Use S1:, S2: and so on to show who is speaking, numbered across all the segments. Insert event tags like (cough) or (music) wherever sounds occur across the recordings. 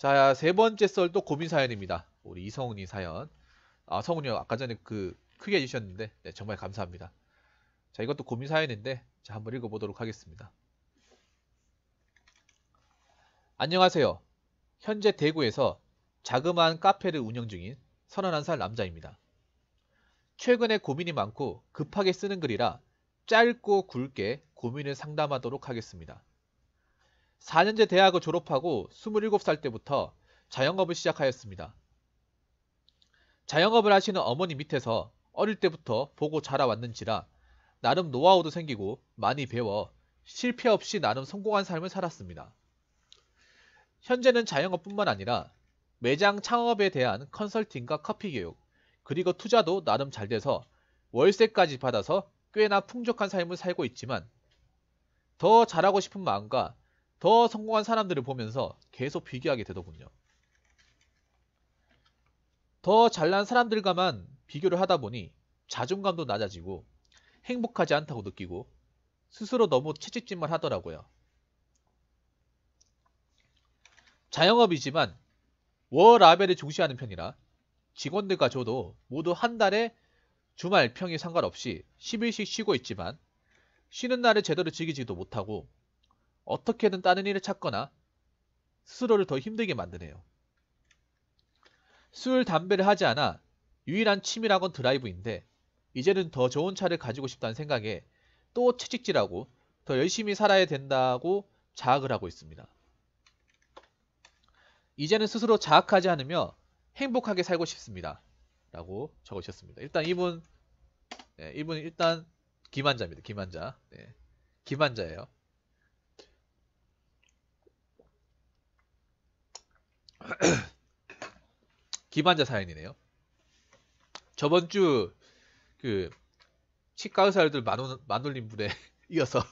S1: 자, 세 번째 썰도 고민 사연입니다. 우리 이성훈이 사연. 아, 성훈이요. 아까 전에 그 크게 해주셨는데 네, 정말 감사합니다. 자, 이것도 고민 사연인데 자, 한번 읽어보도록 하겠습니다. 안녕하세요. 현재 대구에서 자그마한 카페를 운영 중인 31살 남자입니다. 최근에 고민이 많고 급하게 쓰는 글이라 짧고 굵게 고민을 상담하도록 하겠습니다. 4년제 대학을 졸업하고 27살 때부터 자영업을 시작하였습니다. 자영업을 하시는 어머니 밑에서 어릴 때부터 보고 자라왔는지라 나름 노하우도 생기고 많이 배워 실패 없이 나름 성공한 삶을 살았습니다. 현재는 자영업뿐만 아니라 매장 창업에 대한 컨설팅과 커피 교육, 그리고 투자도 나름 잘 돼서 월세까지 받아서 꽤나 풍족한 삶을 살고 있지만 더 잘하고 싶은 마음과 더 성공한 사람들을 보면서 계속 비교하게 되더군요. 더 잘난 사람들과만 비교를 하다 보니 자존감도 낮아지고 행복하지 않다고 느끼고 스스로 너무 채찍질만 하더라고요. 자영업이지만 워라벨을 중시하는 편이라 직원들과 저도 모두 한 달에 주말 평일 상관없이 10일씩 쉬고 있지만 쉬는 날을 제대로 즐기지도 못하고 어떻게든 다른 일을 찾거나 스스로를 더 힘들게 만드네요. 술, 담배를 하지 않아 유일한 취미라곤 드라이브인데 이제는 더 좋은 차를 가지고 싶다는 생각에 또 채찍질하고 더 열심히 살아야 된다고 자학을 하고 있습니다. 이제는 스스로 자학하지 않으며 행복하게 살고 싶습니다. 라고 적으셨습니다. 일단 이분, 네, 이분 일단 기만자입니다. 기만자. 네, 기만자예요. (clears throat) 기반자 사연이네요. 저번 주그 치과 의사들 만올린 분에 (laughs) 이어서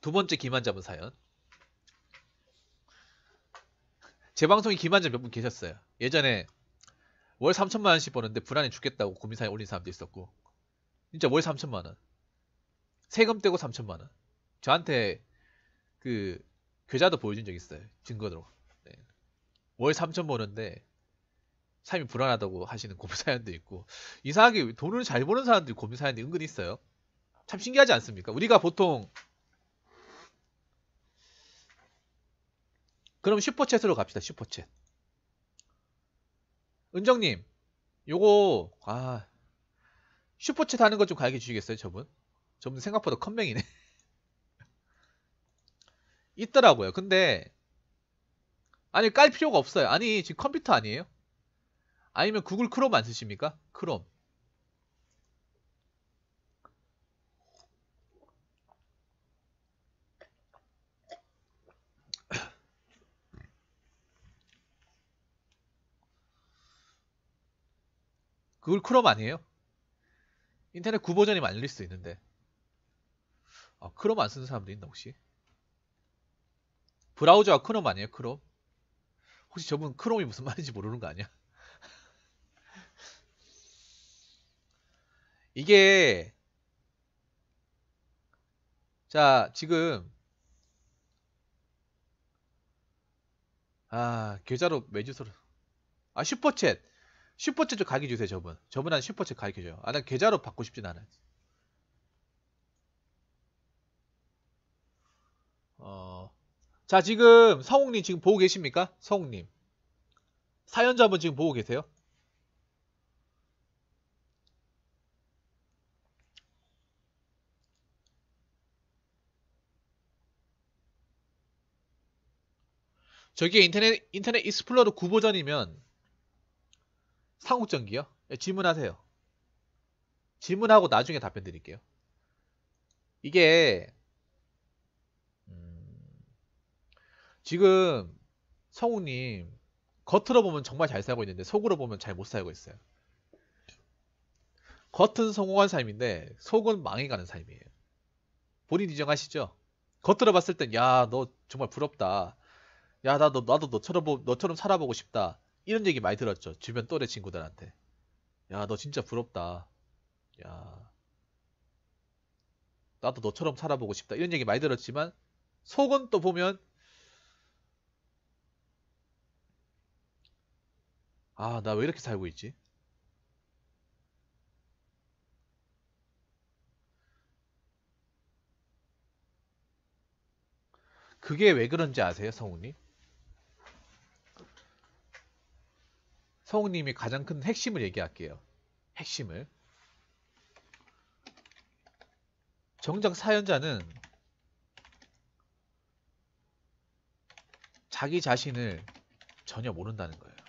S1: 두 번째 기만자분 사연. 제 방송에 기만자 몇 분 계셨어요. 예전에 월 3천만 원씩 버는데 불안해 죽겠다고 고민사에 올린 사람도 있었고 진짜 월 3천만 원 세금 떼고 3천만 원 저한테 그 계좌도 보여준 적 있어요. 증거로. 네. 월 3천 버는데 삶이 불안하다고 하시는 고민사연도 있고 이상하게 돈을 잘 버는 사람들이 고민사연이 은근 있어요. 참 신기하지 않습니까? 우리가 보통 그럼 슈퍼챗으로 갑시다. 슈퍼챗. 은정님, 요거 아 슈퍼챗 하는 것 좀 가르쳐 주시겠어요, 저분? 저분 생각보다 컴맹이네. 있더라고요. 근데 아니 깔 필요가 없어요. 아니 지금 컴퓨터 아니에요? 아니면 구글 크롬 안 쓰십니까? 크롬. (coughs) 구글 크롬 아니에요? 인터넷 구버전이 말릴 수 있는데 아, 크롬 안 쓰는 사람도 있나 혹시? 브라우저가 크롬 아니에요? 크롬? 혹시 저분 크롬이 무슨 말인지 모르는 거 아니야? (laughs) 이게 자 지금 아 계좌로 매주소로 아 슈퍼챗 슈퍼챗 좀 가게 주세요 저분 저분한 슈퍼챗 가르쳐줘요 아난 계좌로 받고 싶진 않아 요 자, 지금 성욱님 지금 보고 계십니까? 성욱님. 사연자분 지금 보고 계세요? 저게 인터넷 인터넷 익스플로러 9버전이면 상욱전기요? 네, 질문하세요. 질문하고 나중에 답변 드릴게요. 이게 지금 성우님 겉으로 보면 정말 잘 살고 있는데 속으로 보면 잘 못 살고 있어요. 겉은 성공한 삶인데 속은 망해가는 삶이에요. 본인 인정하시죠? 겉으로 봤을 땐 야 너 정말 부럽다. 야 나도 나도 너처럼 너처럼 살아보고 싶다. 이런 얘기 많이 들었죠. 주변 또래 친구들한테. 야 너 진짜 부럽다. 야 나도 너처럼 살아보고 싶다. 이런 얘기 많이 들었지만 속은 또 보면 아, 나 왜 이렇게 살고 있지? 그게 왜 그런지 아세요, 성우님? 성우님이 가장 큰 핵심을 얘기할게요. 핵심을. 정작 사연자는 자기 자신을 전혀 모른다는 거예요.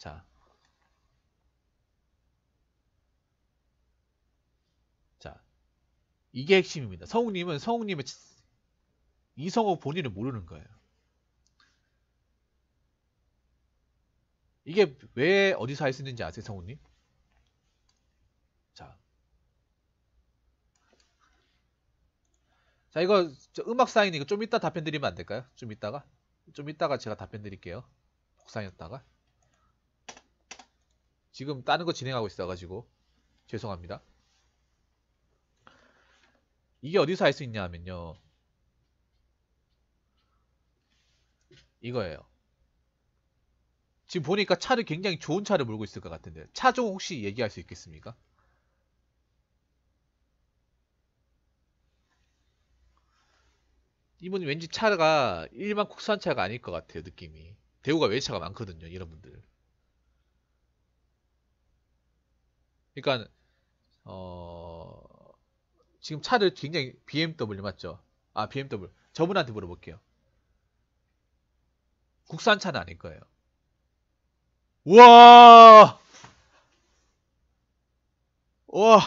S1: 자. 자. 이게 핵심입니다. 성우님은 성우님의 이성우 본인을 모르는 거예요. 이게 왜 어디서 할 수 있는지 아세요, 성우님? 자. 자, 이거 음악 사인 이까좀 이따 답변 드리면 안 될까요? 좀 이따가? 좀 이따가 제가 답변 드릴게요. 복사했다가. 지금 다른 거 진행하고 있어가지고 죄송합니다. 이게 어디서 할 수 있냐 하면요. 이거예요. 지금 보니까 차를 굉장히 좋은 차를 몰고 있을 것 같은데 차종 혹시 얘기할 수 있겠습니까? 이분 이 왠지 차가 일반 국산차가 아닐 것 같아요 느낌이 대우가 외차가 많거든요 이런 분들 그러니까 어 지금 차를 굉장히 BMW 맞죠? 아 BMW 저분한테 물어볼게요. 국산차는 아닐 거예요. 우와! 우와! (laughs)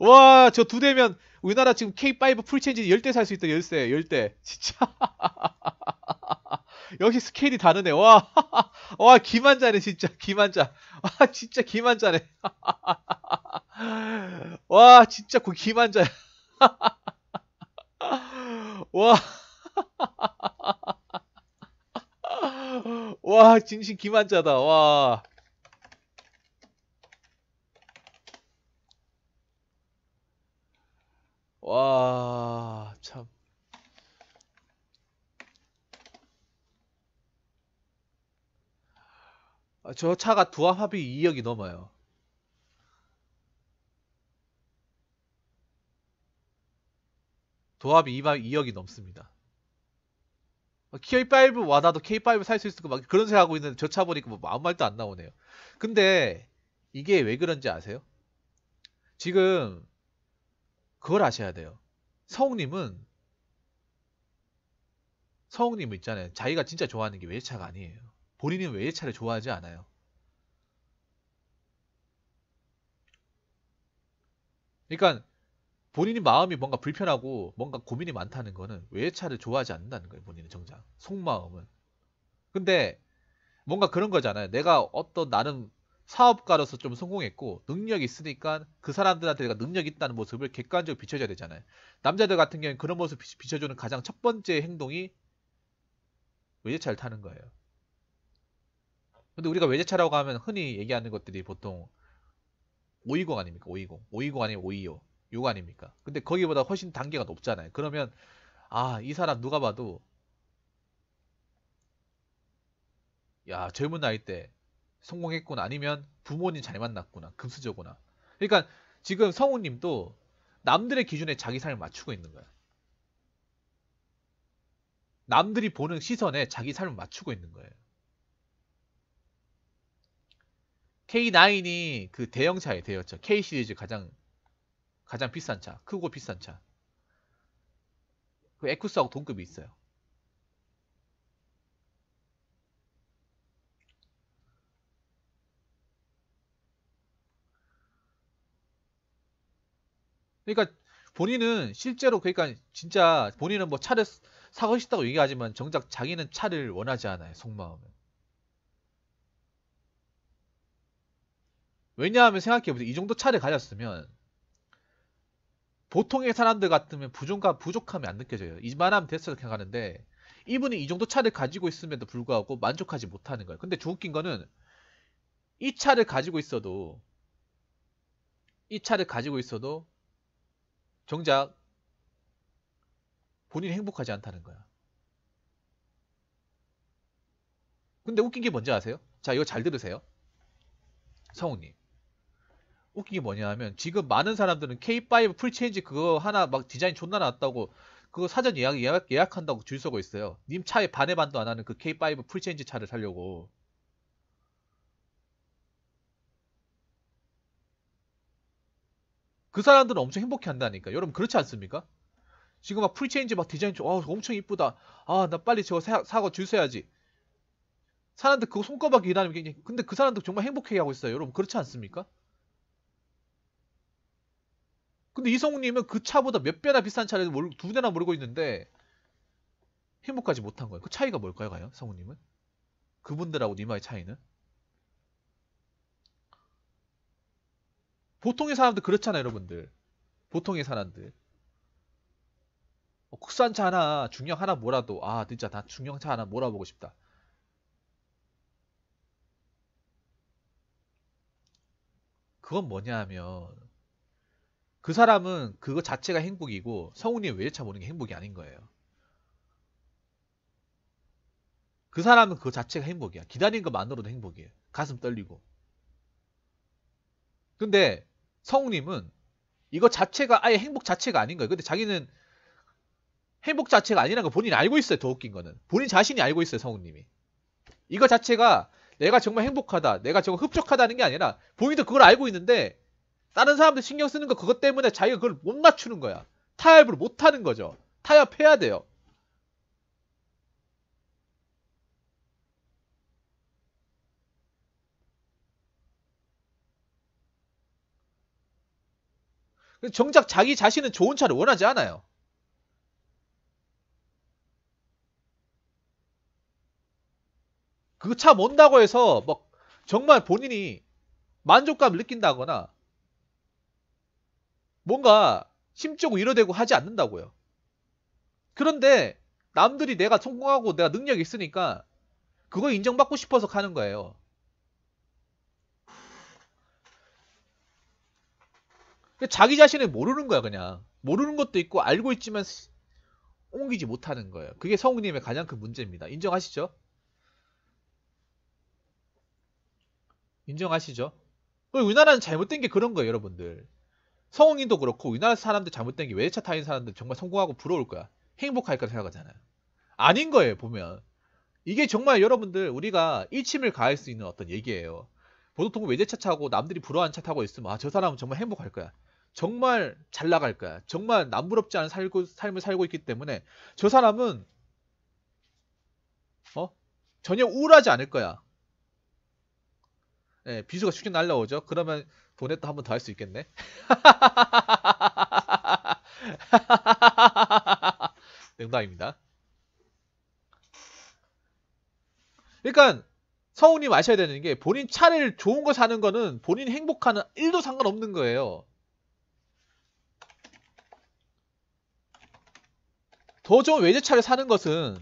S1: 우 와, 저 두 대면 우리나라 지금 K5 풀체인지 10대 살 수 있다, 10대, 10대. 진짜. (laughs) 역시 스케일이 다르네. 와, (laughs) 와, 기만자네, 진짜. 기만자. 와, 아, 진짜 기만자네. (laughs) 와, 진짜 그 기만자야. (laughs) 와. 와, 진심 기만자다. 와. 와, 참. 아, 저 차가 두합 합이 2억이 넘어요. 도합이 2억이 넘습니다. K5 아, 와나도 K5 살 수 있을 거막 그런 생각하고 있는데 저 차 보니까 뭐 아무 말도 안 나오네요. 근데 이게 왜 그런지 아세요? 지금 그걸 아셔야 돼요. 서웅님은 서웅님 있잖아요. 자기가 진짜 좋아하는 게 외제차가 아니에요. 본인이 외제차를 좋아하지 않아요. 그러니까 본인이 마음이 뭔가 불편하고 뭔가 고민이 많다는 거는 외제차를 좋아하지 않는다는 거예요. 본인은 정작 속마음은. 근데 뭔가 그런 거잖아요. 내가 어떤 나는 사업가로서 좀 성공했고 능력이 있으니까 그 사람들한테 내가 능력이 있다는 모습을 객관적으로 비춰줘야 되잖아요. 남자들 같은 경우는 그런 모습 비춰주는 가장 첫 번째 행동이 외제차를 타는 거예요. 근데 우리가 외제차라고 하면 흔히 얘기하는 것들이 보통 520 아닙니까? 520. 520 아니면 525. 요거 아닙니까? 근데 거기보다 훨씬 단계가 높잖아요. 그러면 아, 이 사람 누가 봐도 야, 젊은 나이 때 성공했구나. 아니면 부모님 잘 만났구나. 금수저구나. 그러니까 지금 성우님도 남들의 기준에 자기 삶을 맞추고 있는 거야. 남들이 보는 시선에 자기 삶을 맞추고 있는 거예요. K9이 그 대형 차에 대였죠. K 시리즈 가장 가장 비싼 차, 크고 비싼 차. 그 에쿠스하고 동급이 있어요. 그러니까 본인은 실제로 그러니까 진짜 본인은 뭐 차를 사고 싶다고 얘기하지만 정작 자기는 차를 원하지 않아요 속마음은 왜냐하면 생각해보세요. 이 정도 차를 가졌으면 보통의 사람들 같으면 부족감, 부족함이 안 느껴져요. 이만하면 됐어 이렇게 생각하는데 이분이 이 정도 차를 가지고 있음에도 불구하고 만족하지 못하는 거예요. 근데 좀 웃긴 거는 이 차를 가지고 있어도 이 차를 가지고 있어도 정작 본인이 행복하지 않다는 거야. 근데 웃긴 게 뭔지 아세요? 자, 이거 잘 들으세요. 성우님. 웃기게 뭐냐 하면 지금 많은 사람들은 K5 풀체인지 그거 하나 막 디자인 존나 났다고 그거 사전 예약, 예약, 예약한다고 줄 서고 있어요. 님 차에 반에 반도 안 하는 그 K5 풀체인지 차를 살려고. 그 사람들은 엄청 행복해 한다니까. 여러분 그렇지 않습니까? 지금 막 풀체인지 막 디자인 좀, 아 엄청 이쁘다. 아, 나 빨리 저거 사, 사고 줄 서야지. 사람들 그거 손꼽아 기다리면 근데 그 사람들 정말 행복해 하고 있어요. 여러분 그렇지 않습니까? 근데 이성우님은 그 차보다 몇 배나 비싼 차를 몰, 두 대나 몰고 있는데 행복하지 못한 거예요. 그 차이가 뭘까요, 과연 성우님은? 그분들하고 니마의 차이는? 보통의 사람들 그렇잖아요, 여러분들. 보통의 사람들. 어, 국산차 하나, 중형 하나 몰아도아 진짜 나 중형차 하나 몰아보고 싶다. 그건 뭐냐 하면 그 사람은 그거 자체가 행복이고 성우님 외제차 모는 게 행복이 아닌 거예요. 그 사람은 그 자체가 행복이야. 기다리는 것만으로도 행복이에요. 가슴 떨리고. 근데 성우님은 이거 자체가 아예 행복 자체가 아닌 거예요. 근데 자기는 행복 자체가 아니라는 걸 본인이 알고 있어요. 더 웃긴 거는. 본인 자신이 알고 있어요. 성우님이. 이거 자체가 내가 정말 행복하다. 내가 정말 흡족하다는 게 아니라 본인도 그걸 알고 있는데 다른 사람들 신경 쓰는 거 그것 때문에 자기가 그걸 못 맞추는 거야. 타협을 못 하는 거죠. 타협해야 돼요. 정작 자기 자신은 좋은 차를 원하지 않아요. 그차 몬다고 해서 막 정말 본인이 만족감을 느낀다거나 뭔가 힘주고 이러대고 하지 않는다고요. 그런데 남들이 내가 성공하고 내가 능력이 있으니까 그거 인정받고 싶어서 가는 거예요. 자기 자신을 모르는 거야 그냥 모르는 것도 있고 알고 있지만 옮기지 못하는 거예요 그게 성우님의 가장 큰 문제입니다 인정하시죠? 인정하시죠? 우리나라는 잘못된 게 그런 거예요 여러분들 성인도 그렇고 우리나라 사람들 잘못된 게외차 타인 사람들 정말 성공하고 부러울 거야. 행복할 거라 생각하잖아요. 아닌 거예요, 보면. 이게 정말 여러분들 우리가 일침을 가할 수 있는 어떤 얘기예요. 보통 외제차 타고 남들이 부러워하는 차 타고 있으면 아, 저 사람은 정말 행복할 거야. 정말 잘 나갈 거야. 정말 남부럽지 않은 살고, 삶을 살고 있기 때문에 저 사람은 어? 전혀 우울하지 않을 거야. 예, 비수가 쉽게 날라오죠. 그러면 보냈다 한 번 더 할 수 있겠네? (laughs) 농담입니다. 그러니까 성우님 아셔야 되는 게 본인 차를 좋은 거 사는 거는 본인 행복하는 1도 상관없는 거예요. 더 좋은 외제차를 사는 것은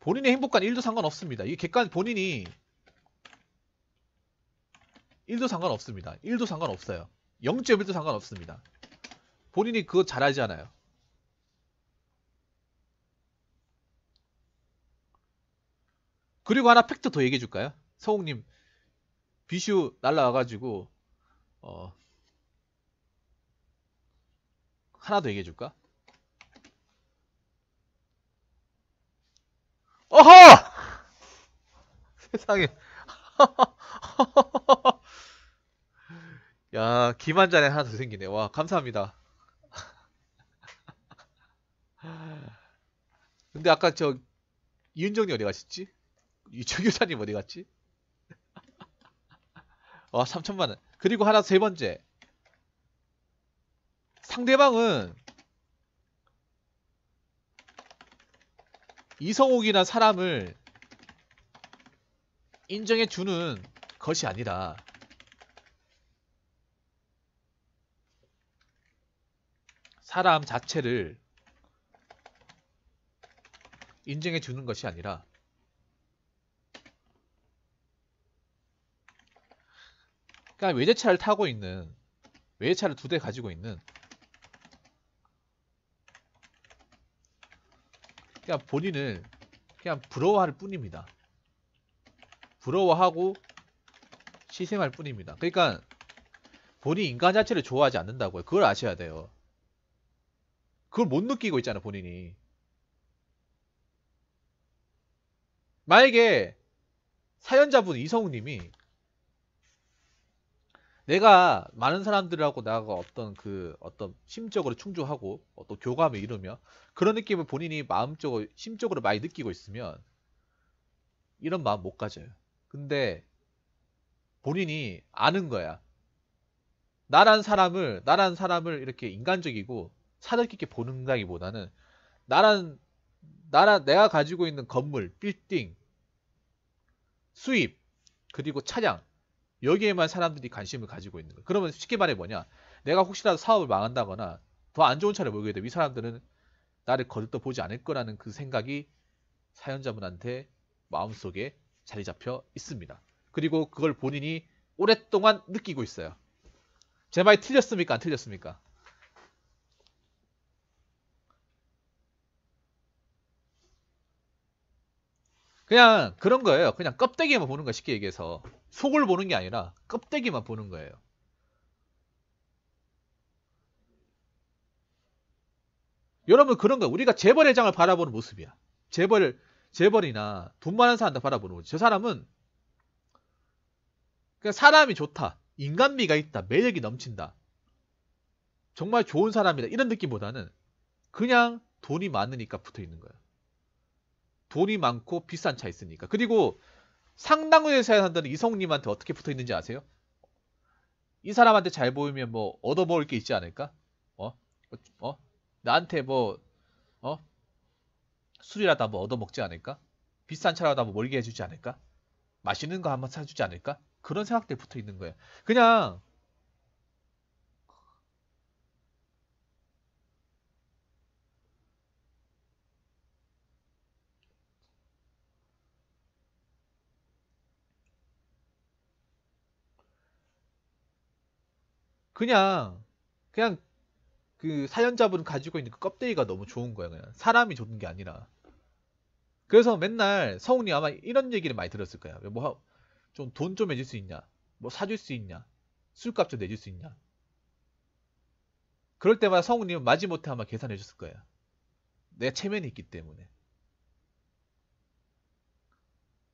S1: 본인의 행복한 1도 상관없습니다. 이게 객관 본인이 1도 상관없습니다. 1도 상관없어요. 0.1도 상관없습니다. 본인이 그거 잘하지 않아요. 그리고 하나 팩트 더 얘기해 줄까요? 성욱님 비슈 날라와가지고 어 하나 더 얘기해 줄까? 어허! (laughs) 세상에 (laughs) 야, 김한 잔에 하나 더 생기네. 와, 감사합니다. (laughs) 근데 아까 저 이은정님 어디 가셨지? 이조 교사님 어디 갔지? (laughs) 와, 3천만 원. 그리고 하나 세 번째. 상대방은 이성옥이나 사람을 인정해 주는 것이 아니라 사람 자체를 인증해 주는 것이 아니라 그냥 그러니까 외제차를 타고 있는 외제차를 두 대 가지고 있는 그냥 본인을 그냥 부러워할 뿐입니다. 부러워하고 시생할 뿐입니다. 그러니까 본인 인간 자체를 좋아하지 않는다고요. 그걸 아셔야 돼요. 그걸 못 느끼고 있잖아, 본인이. 만약에 사연자분 이성우님이 내가 많은 사람들하고 나가 어떤 그 어떤 심적으로 충족하고 어떤 교감을 이루며 그런 느낌을 본인이 마음적으로 심적으로 많이 느끼고 있으면 이런 마음 못 가져요. 근데 본인이 아는 거야. 나란 사람을 나란 사람을 이렇게 인간적이고 사려 깊게 보는다기보다는 나란 나라 내가 가지고 있는 건물, 빌딩, 수입, 그리고 차량 여기에만 사람들이 관심을 가지고 있는 거예요. 그러면 쉽게 말해 뭐냐? 내가 혹시라도 사업을 망한다거나 더 안 좋은 차를 몰게 되면 이 사람들은 나를 거듭떠 보지 않을 거라는 그 생각이 사연자분한테 마음속에 자리 잡혀 있습니다. 그리고 그걸 본인이 오랫동안 느끼고 있어요. 제 말이 틀렸습니까? 안 틀렸습니까? 그냥 그런 거예요. 그냥 껍데기만 보는 거 쉽게 얘기해서 속을 보는 게 아니라 껍데기만 보는 거예요. 여러분 그런 거 우리가 재벌의 장을 바라보는 모습이야. 재벌 재벌이나 돈 많은 사람들 바라보는 거지. 저 사람은 그냥 사람이 좋다. 인간미가 있다. 매력이 넘친다. 정말 좋은 사람이다. 이런 느낌보다는 그냥 돈이 많으니까 붙어 있는 거야. 돈이 많고 비싼 차 있으니까. 그리고 상당한 회사에 산다는 이성님한테 어떻게 붙어 있는지 아세요? 이 사람한테 잘 보이면 뭐 얻어먹을 게 있지 않을까? 어? 어? 나한테 뭐 어? 술이라도 뭐 얻어먹지 않을까? 비싼 차라도 뭐 몰게 해주지 않을까? 맛있는 거 한번 사주지 않을까? 그런 생각들 붙어 있는 거예요. 그냥 그냥 그냥 그 사연자분 가지고 있는 그 껍데기가 너무 좋은 거야 그냥 사람이 좋은 게 아니라 그래서 맨날 성훈이 아마 이런 얘기를 많이 들었을 거야 뭐 좀 돈좀 좀 해줄 수 있냐 뭐 사줄 수 있냐 술값 좀 내줄 수 있냐 그럴 때마다 성훈이는 마지못해 아마 계산해 줬을 거야 내 체면이 있기 때문에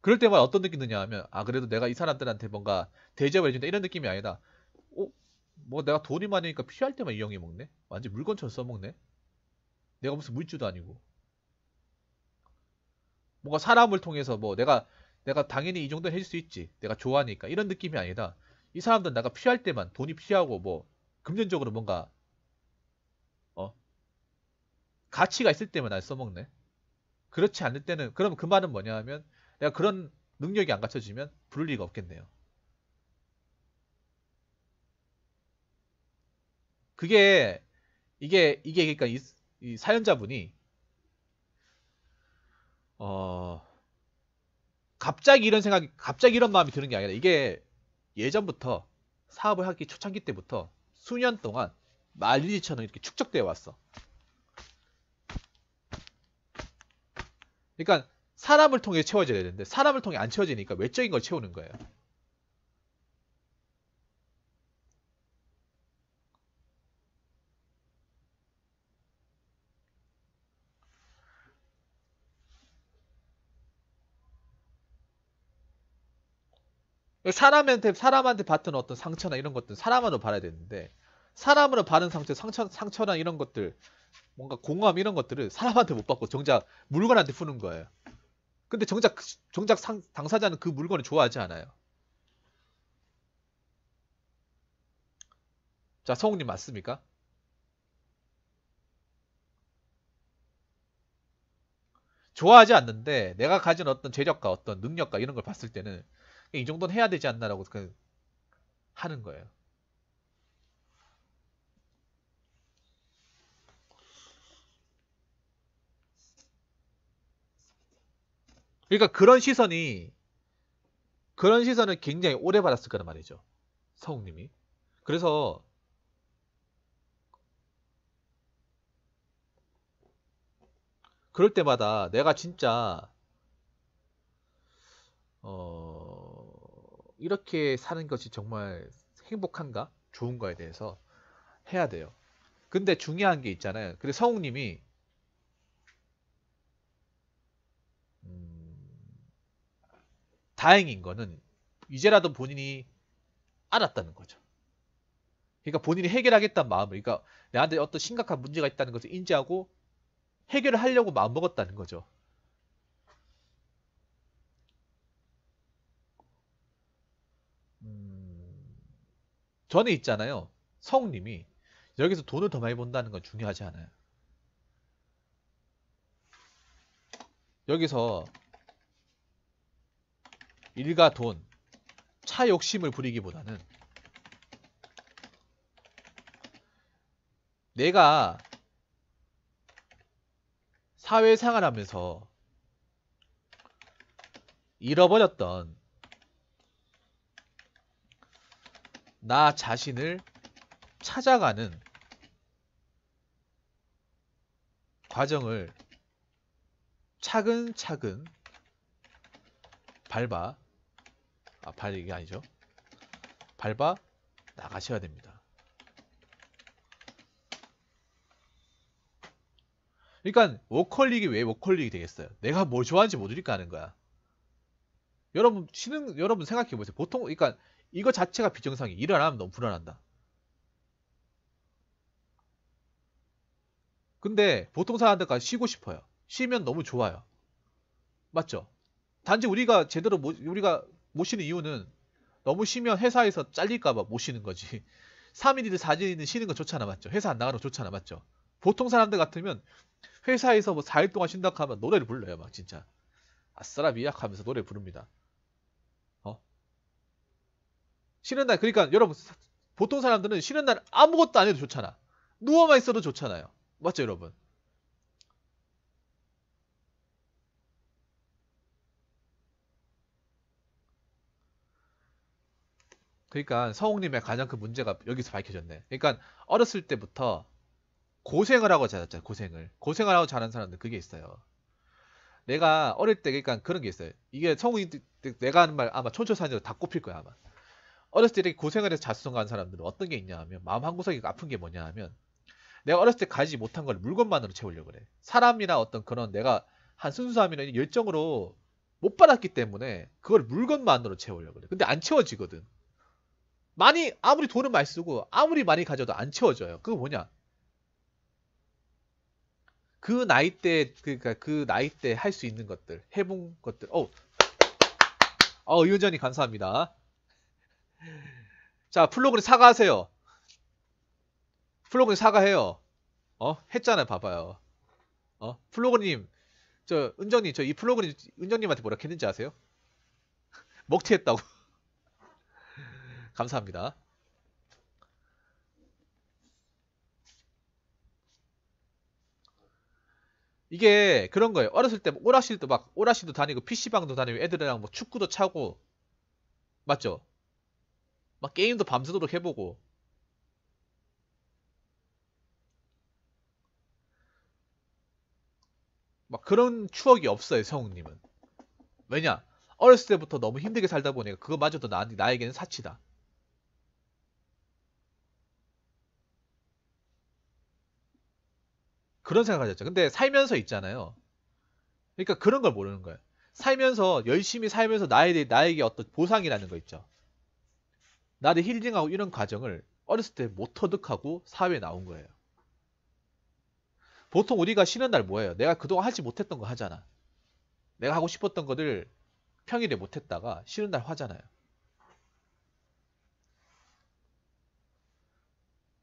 S1: 그럴 때마다 어떤 느낌 이 드냐 하면 아 그래도 내가 이 사람들한테 뭔가 대접을 해준다 이런 느낌이 아니다 어? 뭐 내가 돈이 많으니까 필요할 때만 이용해 먹네. 완전 물건처럼 써먹네. 내가 무슨 물주도 아니고. 뭔가 사람을 통해서 뭐 내가 내가 당연히 이 정도는 해줄 수 있지. 내가 좋아하니까 이런 느낌이 아니다. 이 사람들은 내가 필요할 때만 돈이 필요하고 뭐 금전적으로 뭔가 어 가치가 있을 때만 날 써먹네. 그렇지 않을 때는 그럼 그 말은 뭐냐 하면 내가 그런 능력이 안 갖춰지면 부를 리가 없겠네요. 그게 이게 이게 그러니까 이, 이 사연자분이 어 갑자기 이런 생각이 갑자기 이런 마음이 드는 게 아니라 이게 예전부터 사업을 하기 초창기 때부터 수년 동안 말리지처럼 이렇게 축적되어 왔어. 그러니까 사람을 통해 채워져야 되는데 사람을 통해 안 채워지니까 외적인 걸 채우는 거예요. 사람한테 사람한테 받은 어떤 상처나 이런 것들 사람으로 받아야 되는데 사람으로 받은 상처, 상처 상처나 이런 것들 뭔가 공허함 이런 것들을 사람한테 못 받고 정작 물건한테 푸는 거예요. 근데 정작 그, 정작 상, 당사자는 그 물건을 좋아하지 않아요. 자, 성우님 맞습니까? 좋아하지 않는데 내가 가진 어떤 재력과 어떤 능력과 이런 걸 봤을 때는 그러니까 이 정도는 해야 되지 않나라고 그 하는 거예요. 그러니까 그런 시선이 그런 시선을 굉장히 오래 받았을 거란 말이죠. 성우님이 그래서 그럴 때마다 내가 진짜 이렇게 사는 것이 정말 행복한가? 좋은가에 대해서 해야 돼요. 근데 중요한 게 있잖아요. 그래서 성우님이 음, 다행인 거는 이제라도 본인이 알았다는 거죠. 그러니까 본인이 해결하겠다는 마음을, 그러니까 나한테 어떤 심각한 문제가 있다는 것을 인지하고 해결을 하려고 마음먹었다는 거죠. 전에 있잖아요. 성님이 여기서 돈을 더 많이 번다는 건 중요하지 않아요. 여기서 일과 돈, 차 욕심을 부리기보다는 내가 사회생활하면서 잃어버렸던 나 자신을 찾아가는 과정을 차근차근 밟아 아, 발 이게 아니죠. 밟아 나가셔야 됩니다. 그러니까 워커릭이 왜 워커릭이 되겠어요? 내가 뭘 좋아하는지 모르니까 하는 거야. 여러분 쉬는 여러분 생각해 보세요. 보통 그러니까 이거 자체가 비정상이 일어나면 너무 불안한다. 근데 보통 사람들과 쉬고 싶어요. 쉬면 너무 좋아요. 맞죠? 단지 우리가 제대로 모, 우리가 못 쉬는 이유는 너무 쉬면 회사에서 잘릴까봐 못 (laughs) 쉬는 거지. 3일이든 4일이든 쉬는 건 좋잖아, 맞죠? 회사 안 나가는 거 좋잖아, 맞죠? 보통 사람들 같으면 회사에서 뭐 4일 동안 쉰다 하면 노래를 불러요, 막 진짜. 아싸라 미약 하면서 노래 부릅니다. 쉬는 날 그러니까 여러분 보통 사람들은 쉬는 날 아무것도 안 해도 좋잖아. 누워만 있어도 좋잖아요. 맞죠, 여러분? 그러니까 성홍님의 가장 큰 문제가 여기서 밝혀졌네. 그러니까 어렸을 때부터 고생을 하고 자랐잖아, 고생을. 고생을 하고 자란 사람들 그게 있어요. 내가 어릴 때 그러니까 그런 게 있어요. 이게 성우인 내가 하는 말 아마 촌철산으로 다 꼽힐 거야 아마. 어렸을 때 이렇게 고생을 해서 자수성 간 사람들은 어떤 게 있냐 하면 마음 한구석이 아픈 게 뭐냐 하면 내가 어렸을 때 가지 못한 걸 물건만으로 채우려고 그래. 사람이나 어떤 그런 내가 한 순수함이나 열정으로 못 받았기 때문에 그걸 물건만으로 채우려고 그래. 근데 안 채워지거든. 많이 아무리 돈을 많이 쓰고 아무리 많이 가져도 안 채워져요. 그거 뭐냐? 그 나이 때그니까그 나이 때 할 수 있는 것들 해본 것들. 어, 우어 유전이 감사합니다. 자, 플로그리 사과하세요. 플로그리 사과해요. 어? 했잖아요. 봐봐요. 어? 플로그님, 저, 은정님, 저 이 플로그님, 은정님한테 뭐라 했는지 아세요? (laughs) 먹튀했다고. (laughs) 감사합니다. 이게 그런 거예요. 어렸을 때오락실도막오락실도 뭐 다니고 PC방도 다니고 애들이랑 뭐 축구도 차고 맞죠? 막 게임도 밤새도록 해보고 막 그런 추억이 없어요 성우님은 왜냐 어렸을 때부터 너무 힘들게 살다 보니까 그거마저도 나, 한테 나에게는 사치다 그런 생각을 하셨죠 근데 살면서 있잖아요 그러니까 그런 걸 모르는 거예요 살면서 열심히 살면서 나에 대 나에게 어떤 보상이라는 거 있죠 나를 힐링하고 이런 과정을 어렸을 때 못 터득하고 사회에 나온 거예요. 보통 우리가 쉬는 날 뭐예요? 내가 그동안 하지 못했던 거 하잖아. 내가 하고 싶었던 것들 평일에 못했다가 쉬는 날 하잖아요.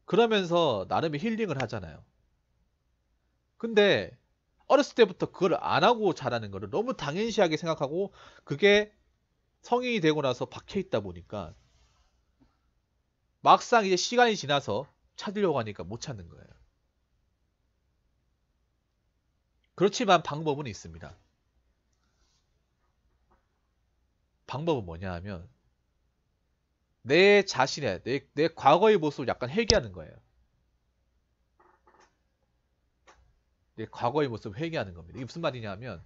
S1: 그러면서 나름의 힐링을 하잖아요. 근데 어렸을 때부터 그걸 안 하고 자라는 거를 너무 당연시하게 생각하고 그게 성인이 되고 나서 박혀 있다 보니까 막상 이제 시간이 지나서 찾으려고 하니까 못 찾는 거예요. 그렇지만 방법은 있습니다. 방법은 뭐냐 하면 내 자신의 내, 내 과거의 모습을 약간 회귀하는 거예요. 내 과거의 모습을 회귀하는 겁니다. 이게 무슨 말이냐면 하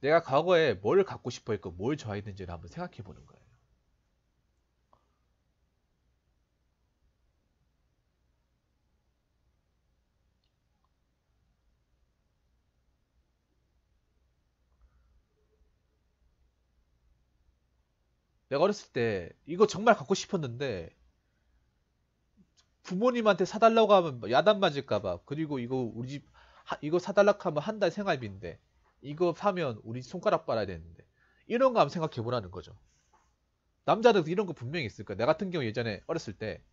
S1: 내가 과거에 뭘 갖고 싶어 했고 뭘 좋아했는지를 한번 생각해 보는 거예요. 내가 어렸을 때 이거 정말 갖고 싶었는데 부모님한테 사달라고 하면 뭐 야단 맞을까봐 그리고 이거 우리 집 이거 사달라고 하면 한 달 생활비인데 이거 사면 우리 손가락 빨아야 되는데 이런 거 한번 생각해 보라는 거죠. 남자들 도 이런 거 분명히 있을 거야. 내 같은 경우 예전에 어렸을 때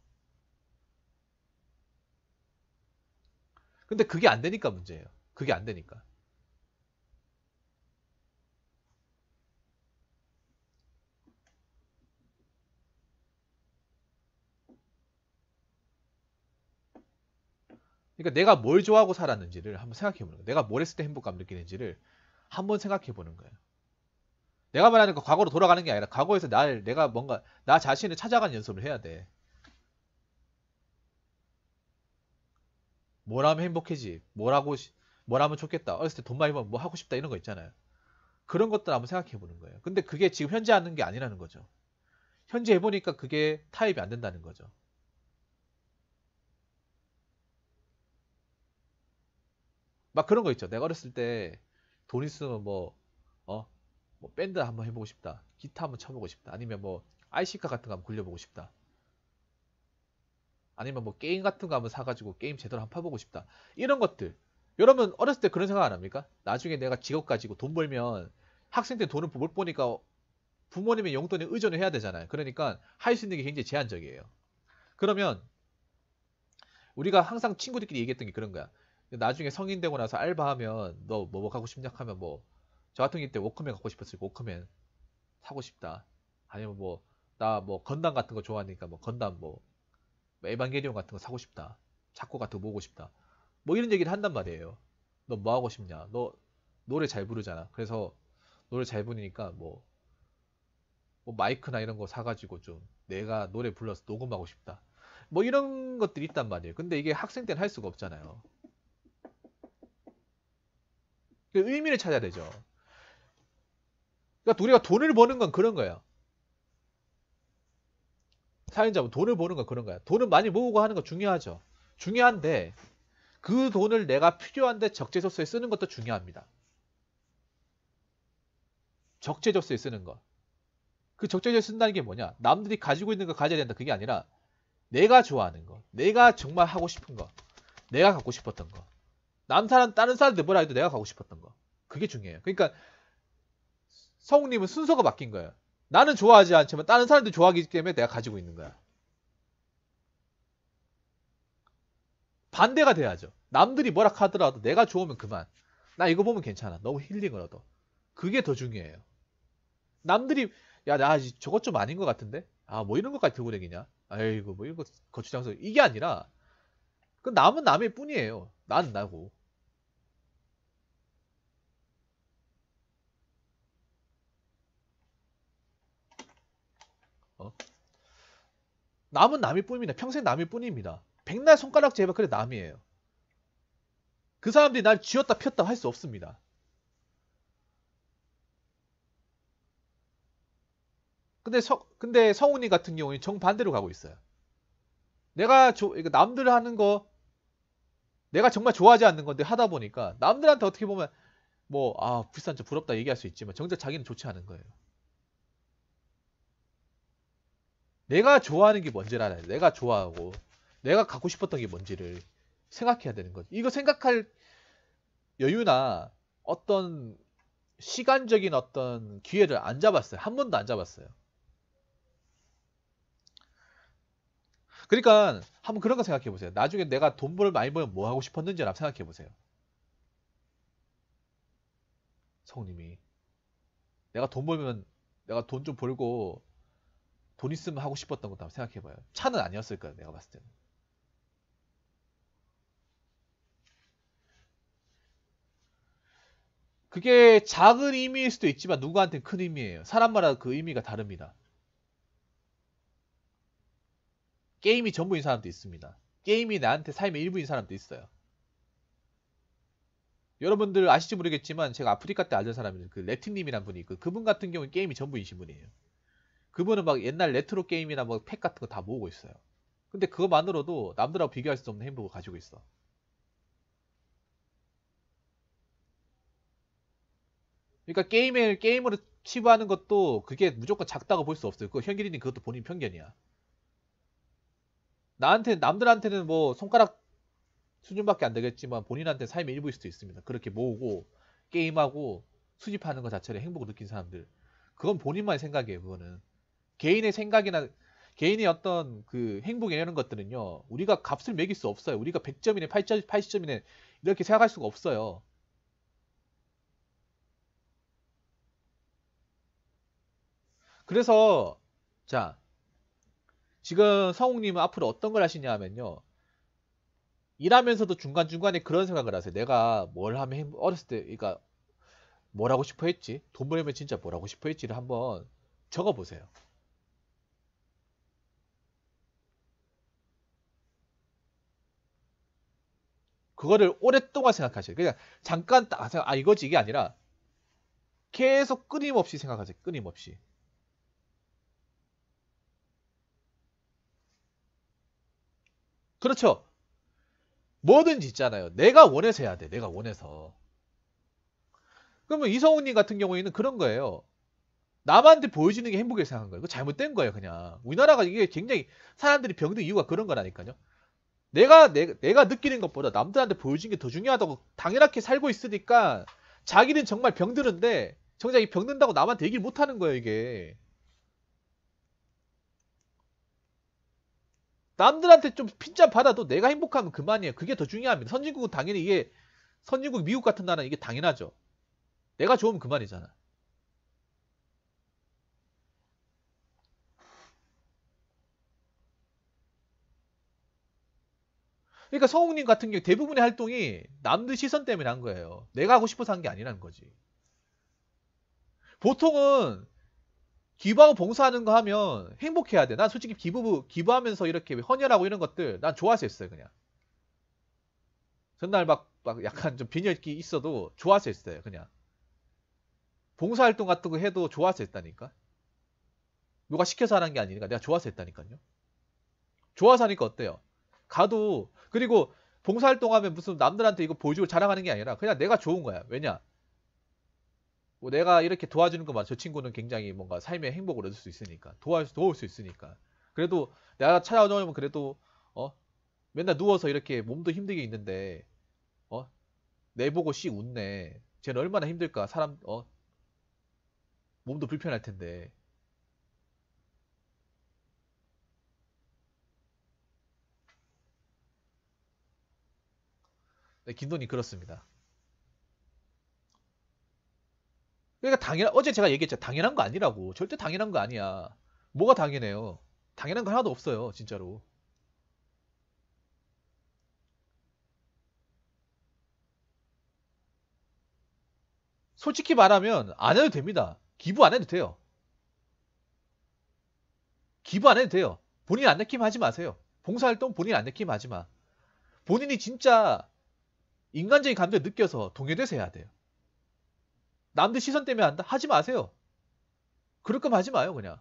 S1: 근데 그게 안 되니까 문제예요. 그게 안 되니까. 그러니까 내가 뭘 좋아하고 살았는지를 한번 생각해 보는 거야 내가 뭘 했을 때 행복감 느끼는지를 한번 생각해 보는 거야 내가 말하는 거 과거로 돌아가는 게 아니라 과거에서 날 내가 뭔가 나 자신을 찾아가는 연습을 해야 돼. 뭘 하면 행복해지? 뭘 하고 뭘 하면 좋겠다. 어렸을 때 돈 많이 벌면 뭐 하고 싶다 이런 거 있잖아요. 그런 것들 한번 생각해 보는 거예요. 근데 그게 지금 현재 하는 게 아니라는 거죠. 현재 해보니까 그게 타입이 안 된다는 거죠. 막 그런 거 있죠. 내가 어렸을 때 돈 있으면 뭐, 어, 뭐 밴드 한번 해보고 싶다. 기타 한번 쳐보고 싶다. 아니면 뭐 IC카 같은 거 한번 굴려보고 싶다. 아니면 뭐 게임 같은 거 한번 사가지고 게임 제대로 한번 파보고 싶다. 이런 것들. 여러분 어렸을 때 그런 생각 안 합니까? 나중에 내가 직업 가지고 돈 벌면 학생 때 돈을 못 보니까 부모님의 용돈에 의존을 해야 되잖아요. 그러니까 할 수 있는 게 굉장히 제한적이에요. 그러면 우리가 항상 친구들끼리 얘기했던 게 그런 거야. 나중에 성인 되고 나서 알바하면 너 뭐 뭐 갖고 싶냐 하면 뭐 저 같은 경우 때 워크맨 갖고 싶었으니까 워크맨 사고 싶다. 아니면 뭐 나뭐 뭐 건담 같은 거 좋아하니까 뭐 건담 뭐, 뭐 에반게리온 같은 거 사고 싶다. 자꾸 같은 거모고 싶다. 뭐 이런 얘기를 한단 말이에요. 너 뭐 하고 싶냐? 너 노래 잘 부르잖아. 그래서 노래 잘 부르니까 뭐, 뭐 마이크나 이런 거 사가지고 좀 내가 노래 불러서 녹음하고 싶다. 뭐 이런 것들이 있단 말이에요. 근데 이게 학생 때는 할 수가 없잖아요. 그 의미를 찾아야 되죠. 그러니까 우리가 돈을 버는 건 그런 거예요. 사연자분 돈을 버는 건 그런 거야. 돈을 많이 모으고 하는 거 중요하죠. 중요한데 그 돈을 내가 필요한데 적재적소에 쓰는 것도 중요합니다. 적재적소에 쓰는 거. 그 적재적소에 쓴다는 게 뭐냐? 남들이 가지고 있는 거 가져야 된다. 그게 아니라 내가 좋아하는 거, 내가 정말 하고 싶은 거, 내가 갖고 싶었던 거. 남 사람 다른 사람들 뭐라 해도 내가 가고 싶었던 거. 그게 중요해요. 그러니까 성우님은 순서가 바뀐 거예요. 나는 좋아하지 않지만 다른 사람들 좋아하기 때문에 내가 가지고 있는 거야. 반대가 돼야죠. 남들이 뭐라 하더라도 내가 좋으면 그만. 나 이거 보면 괜찮아. 너무 힐링을 얻어. 그게 더 중요해요. 남들이 야 나 저것 좀 아닌 것 같은데? 아 뭐 이런 것까지 들고 다니냐? 아이고 뭐 이거 거추장성 이게 아니라 그 남은 남일 뿐이에요. 난 나고. 남은 남이 뿐입니다. 평생 남이 뿐입니다. 백날 손가락 제발 그래 남이에요. 그 사람들이 날 쥐었다 폈다 할 수 없습니다. 근데 서, 근데 성훈이 같은 경우는 정반대로 가고 있어요. 내가 조, 남들 하는 거 내가 정말 좋아하지 않는 건데 하다 보니까 남들한테 어떻게 보면 뭐아 불쌍 좀 부럽다 얘기할 수 있지만 정작 자기는 좋지 않은 거예요. 내가 좋아하는 게 뭔지를 알아야 돼. 내가 좋아하고 내가 갖고 싶었던 게 뭔지를 생각해야 되는 거지. 이거 생각할 여유나 어떤 시간적인 어떤 기회를 안 잡았어요. 한 번도 안 잡았어요. 그러니까 한번 그런 거 생각해 보세요. 나중에 내가 돈벌 많이 벌면 뭐 하고 싶었는지 한번 생각해 보세요. 성님이 내가 돈 벌면 내가 돈 좀 벌고 돈 있으면 하고 싶었던 것도 한번 생각해봐요. 차는 아니었을 거예요. 내가 봤을 때는. 그게 작은 의미일 수도 있지만 누구한테큰 의미예요. 사람마다 그 의미가 다릅니다. 게임이 전부인 사람도 있습니다. 게임이 나한테 삶의 일부인 사람도 있어요. 여러분들 아시지 모르겠지만 제가 아프리카 때 알던 사람이 그 레틴님이란 분이 있고 그분 같은 경우는 게임이 전부이신 분이에요. 그분은 막 옛날 레트로 게임이나 뭐 팩 같은 거 다 모으고 있어요. 근데 그거만으로도 남들하고 비교할 수 없는 행복을 가지고 있어. 그러니까 게임을 게임으로 치부하는 것도 그게 무조건 작다고 볼 수 없어요. 그 현길이님 그것도 본인 편견이야. 나한테 남들한테는 뭐 손가락 수준밖에 안 되겠지만 본인한테 삶의 일부일 수도 있습니다. 그렇게 모으고 게임하고 수집하는 것 자체를 행복을 느낀 사람들. 그건 본인만 의 생각이에요. 그거는. 개인의 생각이나 개인의 어떤 그 행복 이런 것들은요. 우리가 값을 매길 수 없어요. 우리가 100점이네, 80, 80점이네 이렇게 생각할 수가 없어요. 그래서 자 지금 성욱님은 앞으로 어떤 걸 하시냐 하면요. 일하면서도 중간중간에 그런 생각을 하세요. 내가 뭘 하면 어렸을 때 그러니까 뭘 하고 싶어 했지? 돈 벌면 진짜 뭘 하고 싶어 했지를 한번 적어보세요. 그거를 오랫동안 생각하셔요. 그냥 그러니까 잠깐 딱, 아, 아, 이거지, 이게 아니라 계속 끊임없이 생각하세요. 끊임없이. 그렇죠. 뭐든지 있잖아요. 내가 원해서 해야 돼. 내가 원해서. 그러면 이성훈님 같은 경우에는 그런 거예요. 남한테 보여주는 게행복해라 생각한 거예요. 그 잘못된 거예요, 그냥. 우리나라가 이게 굉장히 사람들이 병든 이유가 그런 거라니까요. 내가 내, 내가 느끼는 것보다 남들한테 보여준 게 더 중요하다고 당연하게 살고 있으니까 자기는 정말 병드는데 정작 이 병든다고 남한테 얘기를 못하는 거예요 이게 남들한테 좀 핀잔 받아도 내가 행복하면 그만이에요 그게 더 중요합니다 선진국은 당연히 이게 선진국 미국 같은 나라는 이게 당연하죠 내가 좋으면 그만이잖아 그러니까 서웅님 같은 경우 대부분의 활동이 남들 시선 때문에 한 거예요. 내가 하고 싶어서 한 게 아니라는 거지. 보통은 기부하고 봉사하는 거 하면 행복해야 돼. 난 솔직히 기부, 기부하면서 이렇게 헌혈하고 이런 것들 난 좋아서 했어요, 그냥. 전날 막, 막 약간 좀 빈혈기 있어도 좋아서 했어요, 그냥. 봉사활동 같은 거 해도 좋아서 했다니까. 누가 시켜서 하는 게 아니니까 내가 좋아서 했다니까요. 좋아서 하니까 어때요? 가도 그리고 봉사활동하면 무슨 남들한테 이거 보여주고 자랑하는 게 아니라 그냥 내가 좋은 거야. 왜냐? 뭐 내가 이렇게 도와주는 것만 저 친구는 굉장히 뭔가 삶의 행복을 얻을 수 있으니까 도와, 도울 수 있으니까 그래도 내가 찾아오면 그래도 어 맨날 누워서 이렇게 몸도 힘들게 있는데 어 내보고 씨 웃네 쟤는 얼마나 힘들까 사람 어 몸도 불편할 텐데 네, 긴돈이 그렇습니다. 그러니까 당연 어제 제가 얘기했죠. 당연한 거 아니라고. 절대 당연한 거 아니야. 뭐가 당연해요? 당연한 거 하나도 없어요. 진짜로. 솔직히 말하면 안 해도 됩니다. 기부 안 해도 돼요. 기부 안 해도 돼요. 본인 안 느낌 하지 마세요. 봉사활동 본인 안 느낌 하지 마. 본인이 진짜 인간적인 감정을 느껴서 동요돼서 해야 돼요. 남들 시선 때문에 한다? 하지 마세요. 그럴 거면 하지 마요, 그냥.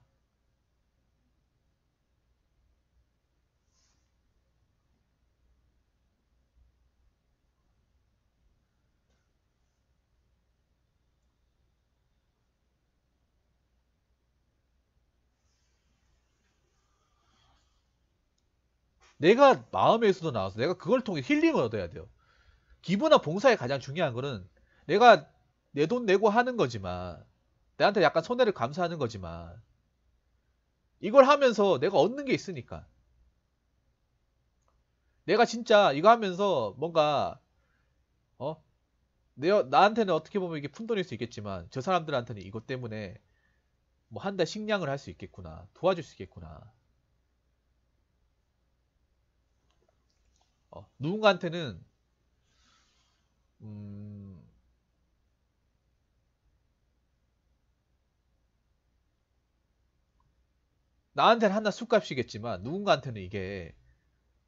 S1: 내가 마음에서도 나와서 내가 그걸 통해 힐링을 얻어야 돼요. 기부나 봉사에 가장 중요한 거는 내가 내 돈 내고 하는 거지만 나한테 약간 손해를 감수하는 거지만 이걸 하면서 내가 얻는 게 있으니까 내가 진짜 이거 하면서 뭔가 어 내, 나한테는 어떻게 보면 이게 푼돈일 수 있겠지만 저 사람들한테는 이것 때문에 뭐 한 달 식량을 할 수 있겠구나 도와줄 수 있겠구나 어, 누군가한테는 음, 나한테는 한달 술값이겠지만 누군가한테는 이게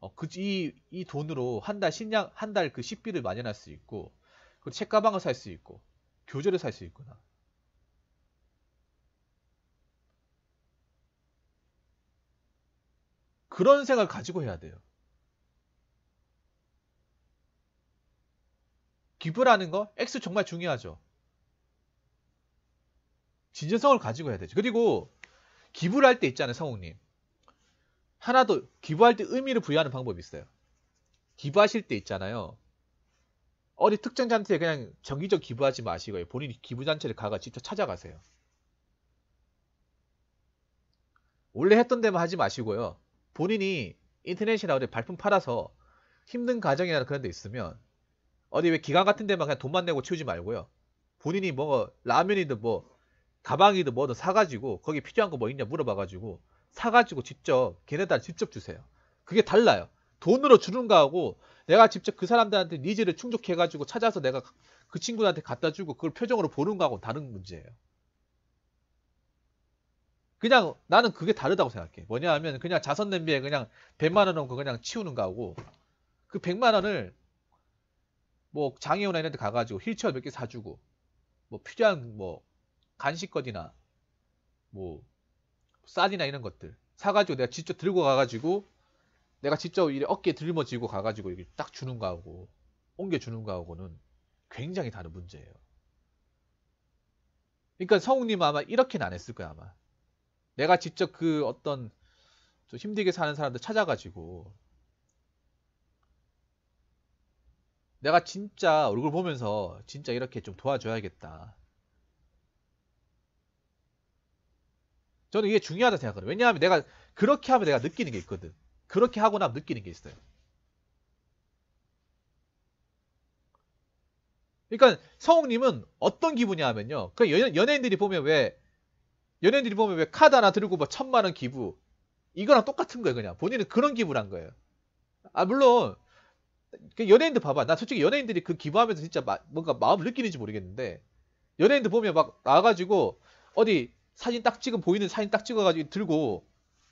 S1: 어, 그이 이 돈으로 한 달 식량 한달 그 식비를 마련할 수 있고 그 책가방을 살 수 있고 교재를 살 수 있구나. 그런 생각을 가지고 해야 돼요. 기부라는 거 X 정말 중요하죠. 진정성을 가지고 해야 되죠. 그리고 기부를 할 때 있잖아요, 성우님. 하나 도 기부할 때 의미를 부여하는 방법이 있어요. 기부하실 때 있잖아요. 어디 특정 단치에 그냥 정기적 기부하지 마시고요. 본인이 기부 단치를 가가 직접 찾아가세요. 원래 했던 데만 하지 마시고요. 본인이 인터넷이나 어디 발품 팔아서 힘든 가정이나 그런 데 있으면 어디 왜 기관 같은 데만 그냥 돈만 내고 치우지 말고요. 본인이 뭐 라면이든 뭐 가방이든 뭐든 사가지고 거기 필요한 거 뭐 있냐 물어봐가지고 사가지고 직접 걔네들 직접 주세요. 그게 달라요. 돈으로 주는 거하고 내가 직접 그 사람들한테 니즈를 충족해가지고 찾아서 내가 그 친구한테 갖다 주고 그걸 표정으로 보는 거하고 다른 문제예요. 그냥 나는 그게 다르다고 생각해. 뭐냐 하면 그냥 자선 냄비에 그냥 100만 원 넣고 그냥 치우는 거하고 그 100만 원을 뭐 장애우나 이런 데 가가지고 휠체어 몇 개 사주고 뭐 필요한 뭐 간식거리나 뭐 쌀이나 이런 것들 사가지고 내가 직접 들고 가가지고 내가 직접 이 어깨에 들머지고 가가지고 이렇게 딱 주는 거하고 옮겨주는 거하고는 굉장히 다른 문제예요. 그러니까 성욱님 아마 이렇게는 안 했을 거야 아마. 내가 직접 그 어떤 좀 힘들게 사는 사람들 찾아가지고 내가 진짜 얼굴 보면서 진짜 이렇게 좀 도와줘야겠다. 저는 이게 중요하다 생각해요. 왜냐하면 내가 그렇게 하면 내가 느끼는 게 있거든. 그렇게 하고 나면 느끼는 게 있어요. 그러니까 성욱님은 어떤 기분이냐 하면요. 그 연, 연예인들이 보면 왜 연예인들이 보면 왜 카드 하나 들고 뭐 천만 원 기부 이거랑 똑같은 거예요 그냥 본인은 그런 기부란 거예요. 아 물론 그 연예인들 봐봐. 나 솔직히 연예인들이 그 기부하면서 진짜 마, 뭔가 마음을 느끼는지 모르겠는데 연예인들 보면 막 나와가지고 어디 사진 딱 찍은 보이는 사진 딱 찍어가지고 들고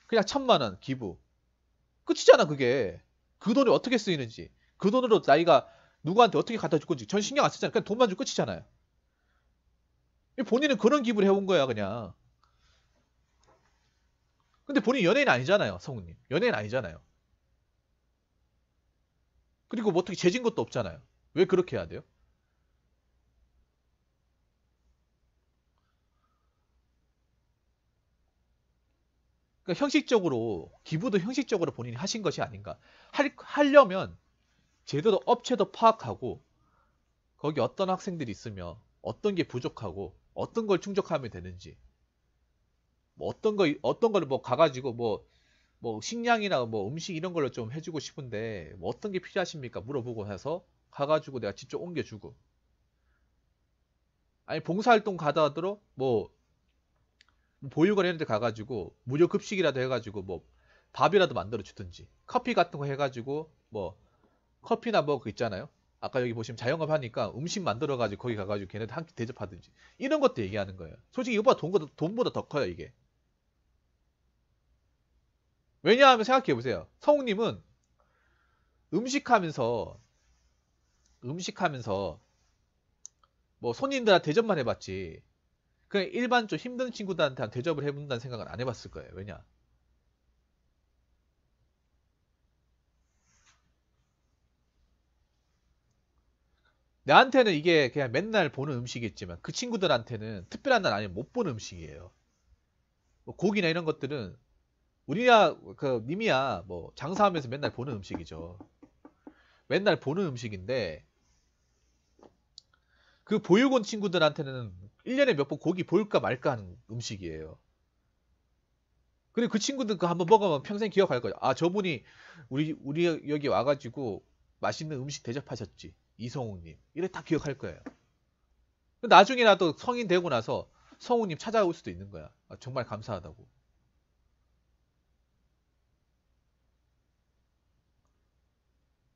S1: 그냥 천만 원 기부 끝이잖아 그게 그 돈이 어떻게 쓰이는지 그 돈으로 나이가 누구한테 어떻게 갖다 줄 건지 전 신경 안쓰잖아 그냥 돈만 주면 끝이잖아요. 본인은 그런 기부를 해온 거야 그냥. 근데 본인 연예인 아니잖아요 성우님. 연예인 아니잖아요. 그리고 뭐 어떻게 재진 것도 없잖아요. 왜 그렇게 해야 돼요? 그러니까 형식적으로 기부도 형식적으로 본인이 하신 것이 아닌가. 할, 하려면 제대로 업체도 파악하고 거기 어떤 학생들이 있으며 어떤 게 부족하고 어떤 걸 충족하면 되는지 뭐 어떤 거 어떤 걸 뭐 가가지고 뭐뭐 식량이나 뭐 음식 이런 걸로 좀 해주고 싶은데 뭐 어떤 게 필요하십니까? 물어보고 해서 가가지고 내가 직접 옮겨주고 아니 봉사활동 가다더러 뭐 보육원 이런 데 가가지고 무료 급식이라도 해가지고 뭐 밥이라도 만들어 주든지 커피 같은 거 해가지고 뭐 커피나 뭐그 있잖아요 아까 여기 보시면 자영업 하니까 음식 만들어 가지고 거기 가가지고 걔네들 한끼 대접하든지 이런 것도 얘기하는 거예요 솔직히 이거보다 돈보다, 돈보다 더 커요 이게 왜냐하면 생각해보세요. 성우님은 음식하면서 음식하면서 뭐 손님들한테 대접만 해봤지 그냥 일반 좀 힘든 친구들한테 대접을 해본다는 생각은 안 해봤을 거예요. 왜냐? 나한테는 이게 그냥 맨날 보는 음식이겠지만 그 친구들한테는 특별한 날 아니면 못 보는 음식이에요. 뭐 고기나 이런 것들은 우리야 그 님이야 뭐 장사하면서 맨날 보는 음식이죠. 맨날 보는 음식인데 그 보육원 친구들한테는 1년에 몇 번 고기 볼까 말까 하는 음식이에요. 근데 그 친구들 그 한번 먹으면 평생 기억할 거야. 아 저분이 우리 우리 여기 와가지고 맛있는 음식 대접하셨지 이성우님 이래 다 기억할 거예요. 나중에라도 성인 되고 나서 성우님 찾아올 수도 있는 거야. 아, 정말 감사하다고.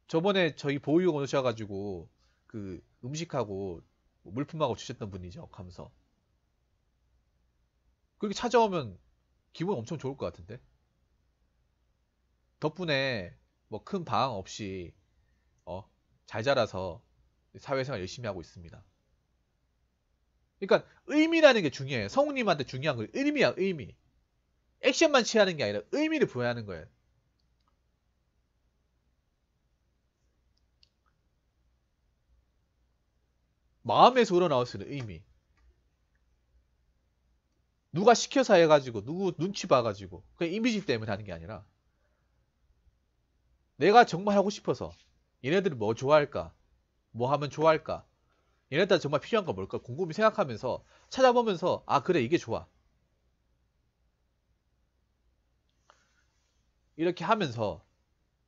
S1: 저번에 저희 보육 오셔가지고 그 음식하고 뭐 물품하고 주셨던 분이죠 감서 그렇게 찾아오면 기분 엄청 좋을 것 같은데 덕분에 뭐큰 방황 없이 어, 잘 자라서 사회생활 열심히 하고 있습니다. 그러니까 의미라는 게 중요해요. 성우님한테 중요한 건 의미야 의미. 액션만 취하는 게 아니라 의미를 부여하는 거예요. 마음에서 우러나올 수 있는 의미. 누가 시켜서 해가지고 누구 눈치 봐가지고 그냥 이미지 때문에 하는 게 아니라 내가 정말 하고 싶어서 얘네들이뭐 좋아할까? 뭐 하면 좋아할까? 얘네들 정말 필요한 거 뭘까? 곰곰이 생각하면서 찾아보면서 아 그래 이게 좋아. 이렇게 하면서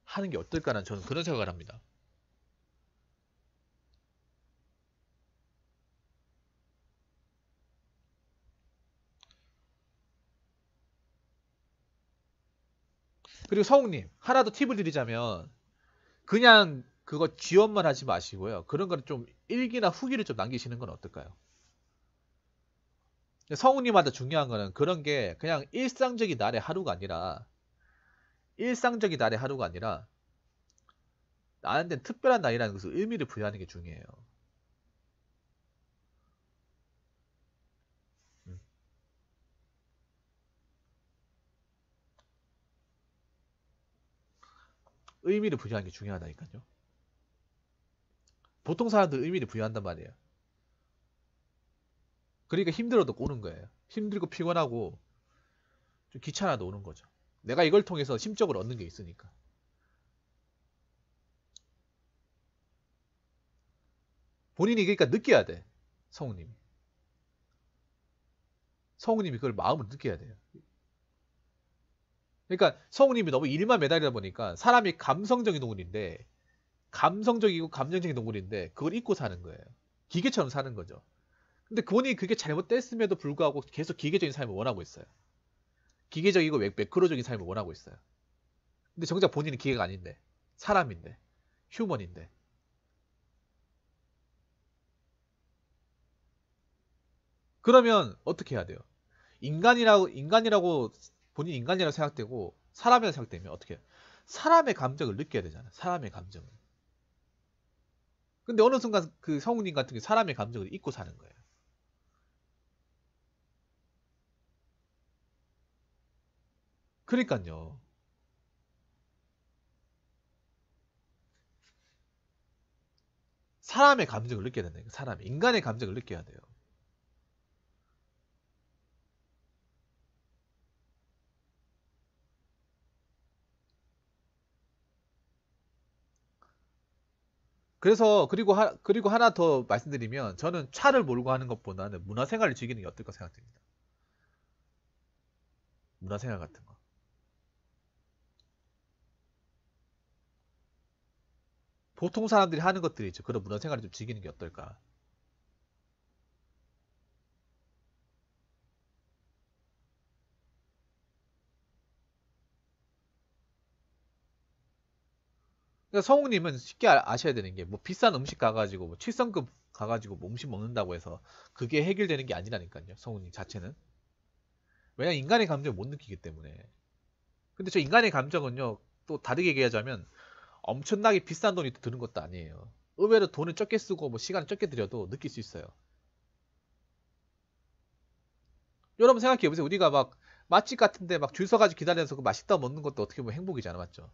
S1: 하는 게 어떨까라는 저는 그런 생각을 합니다. 그리고 성웅님 하나 더 팁을 드리자면 그냥 그거 지원만 하지 마시고요. 그런 거는 좀 일기나 후기를 좀 남기시는 건 어떨까요? 성우님한테 중요한 거는 그런 게 그냥 일상적인 날의 하루가 아니라 일상적인 날의 하루가 아니라 나한테 특별한 날이라는 것을 의미를 부여하는 게 중요해요. 의미를 부여하는 게 중요하다니까요. 보통 사람들 의미를 부여한단 말이에요. 그러니까 힘들어도 꼬는 거예요. 힘들고 피곤하고 좀 귀찮아도 오는 거죠. 내가 이걸 통해서 심적으로 얻는 게 있으니까. 본인이 그러니까 느껴야 돼. 성우님 성우님이 그걸 마음으 느껴야 돼요. 그러니까 성우님이 너무 일만 매달리다 보니까 사람이 감성적인 동물인데 감성적이고 감정적인 동물인데 그걸 잊고 사는 거예요. 기계처럼 사는 거죠. 근데 본인이 그게 잘못됐음에도 불구하고 계속 기계적인 삶을 원하고 있어요. 기계적이고 매크로적인 삶을 원하고 있어요. 근데 정작 본인은 기계가 아닌데 사람인데 휴먼인데 그러면 어떻게 해야 돼요? 인간이라고 인간이라고 본인 인간이라 고 생각되고 사람이라 고 생각되면 어떻게 해요? 사람의 감정을 느껴야 되잖아요. 사람의 감정을. 근데 어느 순간 그 성우님 같은 게 사람의 감정을 잊고 사는 거예요. 그러니까요. 사람의 감정을 느껴야 된다. 사람, 인간의 감정을 느껴야 돼요. 그래서 그리고 하, 그리고 하나 더 말씀드리면 저는 차를 몰고 하는 것보다는 문화생활을 즐기는 게 어떨까 생각됩니다. 문화생활 같은 거. 보통 사람들이 하는 것들이 있죠. 그런 문화생활을 좀 즐기는 게 어떨까. 그러니까 성우님은 쉽게 아, 셔야 되는 게 뭐 비싼 음식 가가지고 뭐 7성급 가가지고 뭐 음식 먹는다고 해서 그게 해결되는 게 아니라니까요. 성우님 자체는. 왜냐 인간의 감정을 못 느끼기 때문에. 근데 저 인간의 감정은요. 또 다르게 얘기하자면 엄청나게 비싼 돈이 드는 것도 아니에요. 의외로 돈을 적게 쓰고 뭐 시간을 적게 들여도 느낄 수 있어요. 여러분 생각해보세요. 우리가 막 맛집 같은데 막 줄 서가지고 기다려서 그 맛있다 먹는 것도 어떻게 보면 행복이잖아. 맞죠?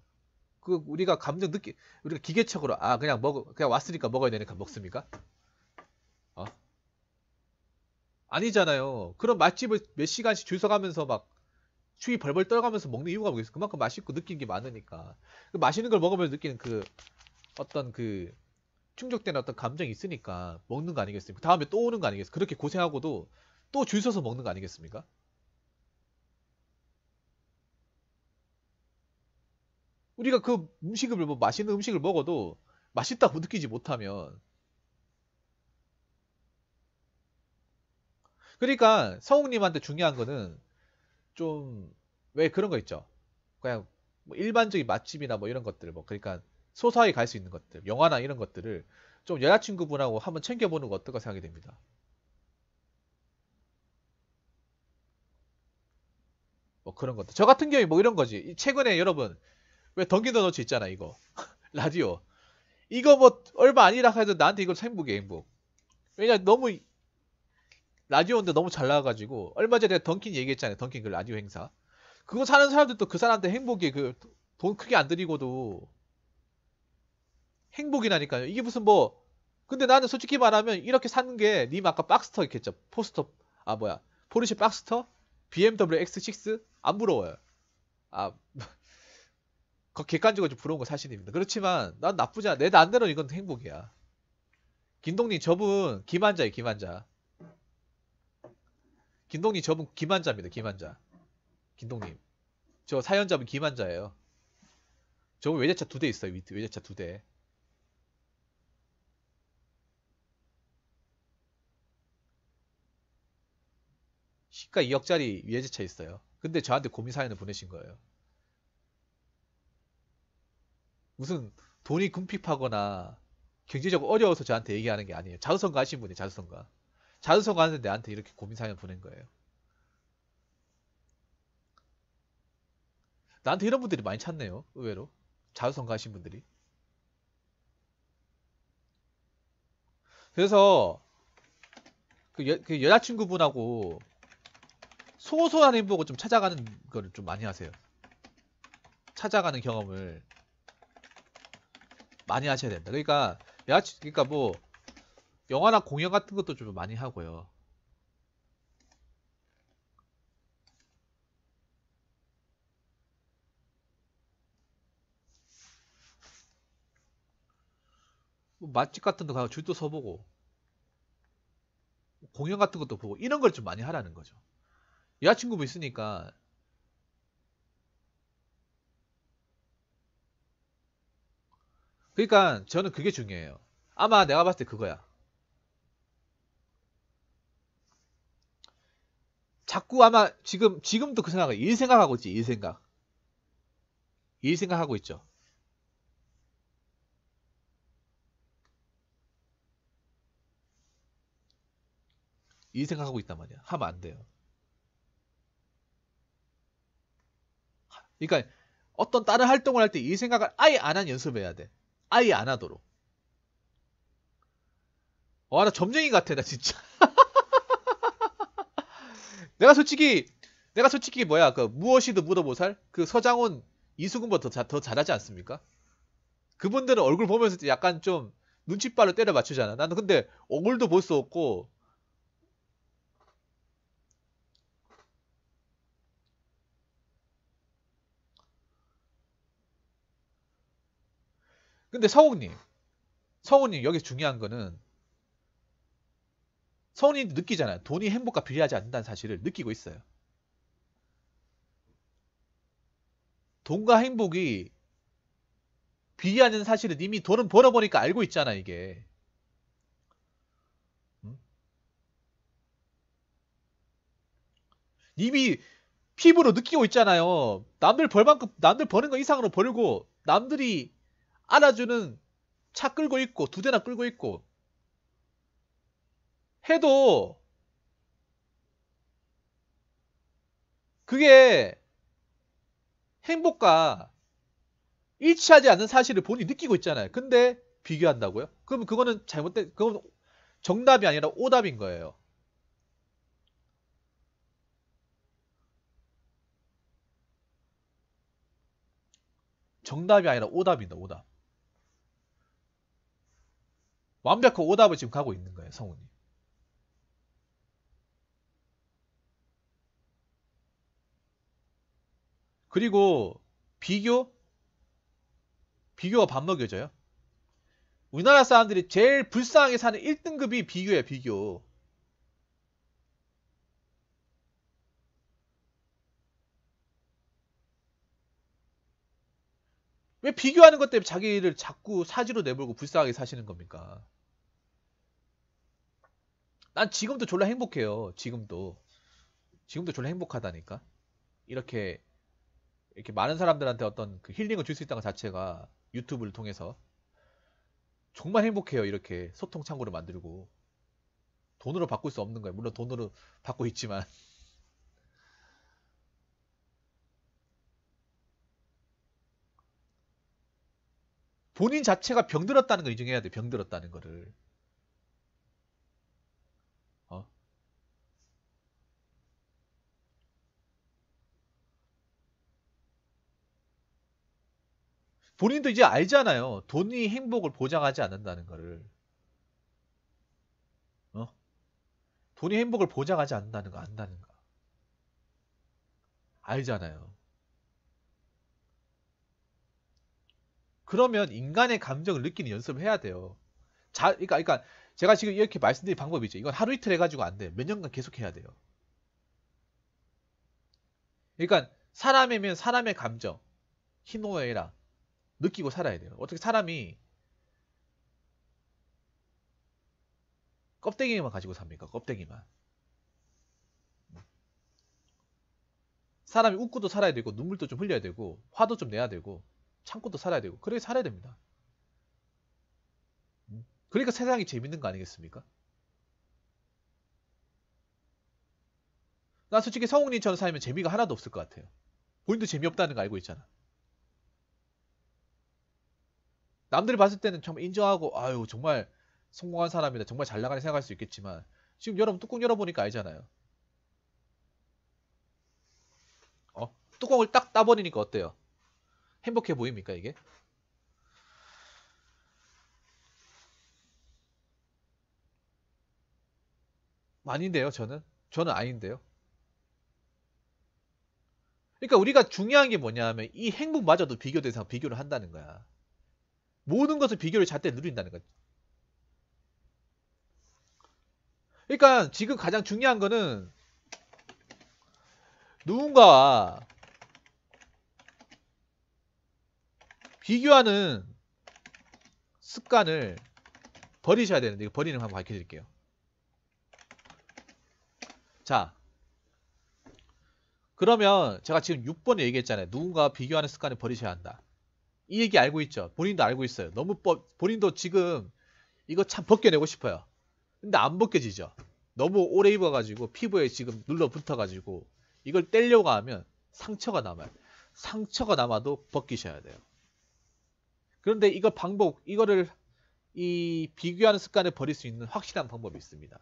S1: 그 우리가 감정 느끼 우리가 기계적으로 아 그냥 먹어 그냥 왔으니까 먹어야 되니까 먹습니까? 어? 아니잖아요. 그런 맛집을 몇 시간씩 줄 서가면서 막 추위 벌벌 떨가면서 먹는 이유가 뭐겠어? 그만큼 맛있고 느낀 게 많으니까. 그 맛있는 걸 먹으면서 느끼는 그 어떤 그충족된 어떤 감정이 있으니까 먹는 거 아니겠습니까? 다음에 또 오는 거아니겠습니까 그렇게 고생하고도 또 줄 서서 먹는 거 아니겠습니까? 우리가 그 음식을 뭐 맛있는 음식을 먹어도 맛있다고 느끼지 못하면 그러니까 성욱님한테 중요한 거는 좀 왜 그런 거 있죠 그냥 뭐 일반적인 맛집이나 뭐 이런 것들 뭐 그러니까 소소하게 갈 수 있는 것들 영화나 이런 것들을 좀 여자친구분하고 한번 챙겨보는 거 어떨까 생각이 됩니다 뭐 그런 것들 저 같은 경우에 뭐 이런 거지 최근에 여러분 왜 던기더 너지 있잖아 이거 (laughs) 라디오 이거 뭐 얼마 아니라 해도 나한테 이건 행복이야 행복 왜냐 너무 라디오인데 너무 잘 나와가지고 얼마 전에 던킨 얘기했잖아요 던킨 그 라디오 행사 그거 사는 사람들도 그 사람한테 행복이 그 돈 크게 안드리고도 행복이라니까요 이게 무슨 뭐 근데 나는 솔직히 말하면 이렇게 사는 게님 아까 박스터 있겠죠 포스터 아 뭐야 포르쉐 박스터 BMW X6 안 부러워요 아 (laughs) 그 객관적으로 좀 부러운 거 사실입니다. 그렇지만 난 나쁘지 않아. 내 안대로 이건 행복이야. 김동님 저분 김환자예요. 김환자. 김동님 저분 김환자입니다. 김환자. 김동님. 저 사연자분 김환자예요. 저분 외제차 두 대 있어요. 외제차 두 대. 시가 2억짜리 외제차 있어요. 근데 저한테 고민 사연을 보내신 거예요. 무슨 돈이 궁핍하거나 경제적으로 어려워서 저한테 얘기하는 게 아니에요. 자수성가 하신 분이 에요 자수성가. 자수성가 하는데 나한테 이렇게 고민사연 보낸 거예요. 나한테 이런 분들이 많이 찾네요. 의외로. 자수성가 하신 분들이. 그래서 그, 여, 그 여자친구분하고 소소한 행복을 좀 찾아가는 거를 좀 많이 하세요. 찾아가는 경험을 많이 하셔야 된다. 그러니까 매화치 그러니까 뭐 영화나 공연 같은 것도 좀 많이 하고요. 뭐 맛집 같은 데 가서 줄도 서보고 공연 같은 것도 보고 이런 걸 좀 많이 하라는 거죠. 여자친구도 있으니까 그러니까 저는 그게 중요해요. 아마 내가 봤을 때 그거야. 자꾸 아마 지금 지금도 그 생각을 일 생각하고 있지 일 생각 일 생각하고 있죠. 일 생각하고 있단 말이야. 하면 안 돼요. 그러니까 어떤 다른 활동을 할 때 이 생각을 아예 안 한 연습해야 을 돼. 아예 안 하도록. 와, 어, 나 점쟁이 같아, 나 진짜. (laughs) 내가 솔직히, 내가 솔직히 뭐야, 그, 무엇이든 묻어보살? 그 서장훈, 이수근보다 더, 더 잘하지 않습니까? 그분들은 얼굴 보면서 약간 좀눈치발로 때려 맞추잖아. 나는 근데 얼굴도 볼 수 없고, 근데 서훈님, 서훈님 여기 중요한 거는 서훈님 느끼잖아요. 돈이 행복과 비례하지 않는다는 사실을 느끼고 있어요. 돈과 행복이 비례하는 사실은 이미 돈은 벌어보니까 알고 있잖아 이게. 이미 피부로 느끼고 있잖아요. 남들 벌만큼 남들 버는 거 이상으로 벌고 남들이 안아주는 차 끌고 있고 두 대나 끌고 있고 해도 그게 행복과 일치하지 않는 사실을 본인이 느끼고 있잖아요. 근데 비교한다고요? 그럼 그거는 잘못된 그건 정답이 아니라 오답인 거예요. 정답이 아니라 오답입니다. 오답. 완벽한 오답을 지금 가고 있는 거예요, 성우님 그리고 비교? 비교가 밥 먹여져요. 우리나라 사람들이 제일 불쌍하게 사는 1등급이 비교예요, 비교. 왜 비교하는 것 때문에 자기를 자꾸 사지로 내몰고 불쌍하게 사시는 겁니까? 난 지금도 졸라 행복해요. 지금도. 지금도 졸라 행복하다니까. 이렇게 이렇게 많은 사람들한테 어떤 그 힐링을 줄 수 있다는 것 자체가 유튜브를 통해서 정말 행복해요. 이렇게 소통 창구를 만들고 돈으로 바꿀 수 없는 거예요. 물론 돈으로 받고 있지만 본인 자체가 병들었다는 걸 인정해야 돼. 병들었다는 거를. 본인도 이제 알잖아요. 돈이 행복을 보장하지 않는다는 거를. 어? 돈이 행복을 보장하지 않는다는 거 안다는 거. 알잖아요. 그러면 인간의 감정을 느끼는 연습을 해야 돼요. 자, 그러니까, 그러니까 제가 지금 이렇게 말씀드린 방법이죠. 이건 하루 이틀 해가지고 안 돼. 몇 년간 계속 해야 돼요. 그러니까 사람이면 사람의 감정 희노애락 느끼고 살아야 돼요. 어떻게 사람이 껍데기만 가지고 삽니까? 껍데기만. 사람이 웃고도 살아야 되고 눈물도 좀 흘려야 되고 화도 좀 내야 되고 참고도 살아야 되고 그래 살아야 됩니다. 음. 그러니까 세상이 재밌는 거 아니겠습니까? 나 솔직히 성웅님처럼 살면 재미가 하나도 없을 것 같아요. 본인도 재미없다는 거 알고 있잖아. 남들이 봤을 때는 참 인정하고 아유 정말 성공한 사람이다 정말 잘 나가는 생각할 수 있겠지만 지금 여러분 뚜껑 열어보니까 알잖아요 어? 뚜껑을 딱 따버리니까 어때요? 행복해 보입니까 이게? 아닌데요 저는? 저는 아닌데요 그러니까 우리가 중요한 게 뭐냐 하면 이 행복마저도 비교 대상 비교를 한다는 거야 모든 것을 비교를 잘때 누린다는 거죠. 그러니까 지금 가장 중요한 거는 누군가와 비교하는 습관을 버리셔야 되는데 이거 버리는 방법 가르쳐드릴게요. 자 그러면 제가 지금 6번에 얘기했잖아요. 누군가와 비교하는 습관을 버리셔야 한다. 이 얘기 알고 있죠. 본인도 알고 있어요. 너무 법, 본인도 지금 이거 참 벗겨내고 싶어요. 근데 안 벗겨지죠. 너무 오래 입어가지고 피부에 지금 눌러붙어가지고 이걸 떼려고 하면 상처가 남아요. 상처가 남아도 벗기셔야 돼요. 그런데 이거 방법, 이거를 이 비교하는 습관을 버릴 수 있는 확실한 방법이 있습니다.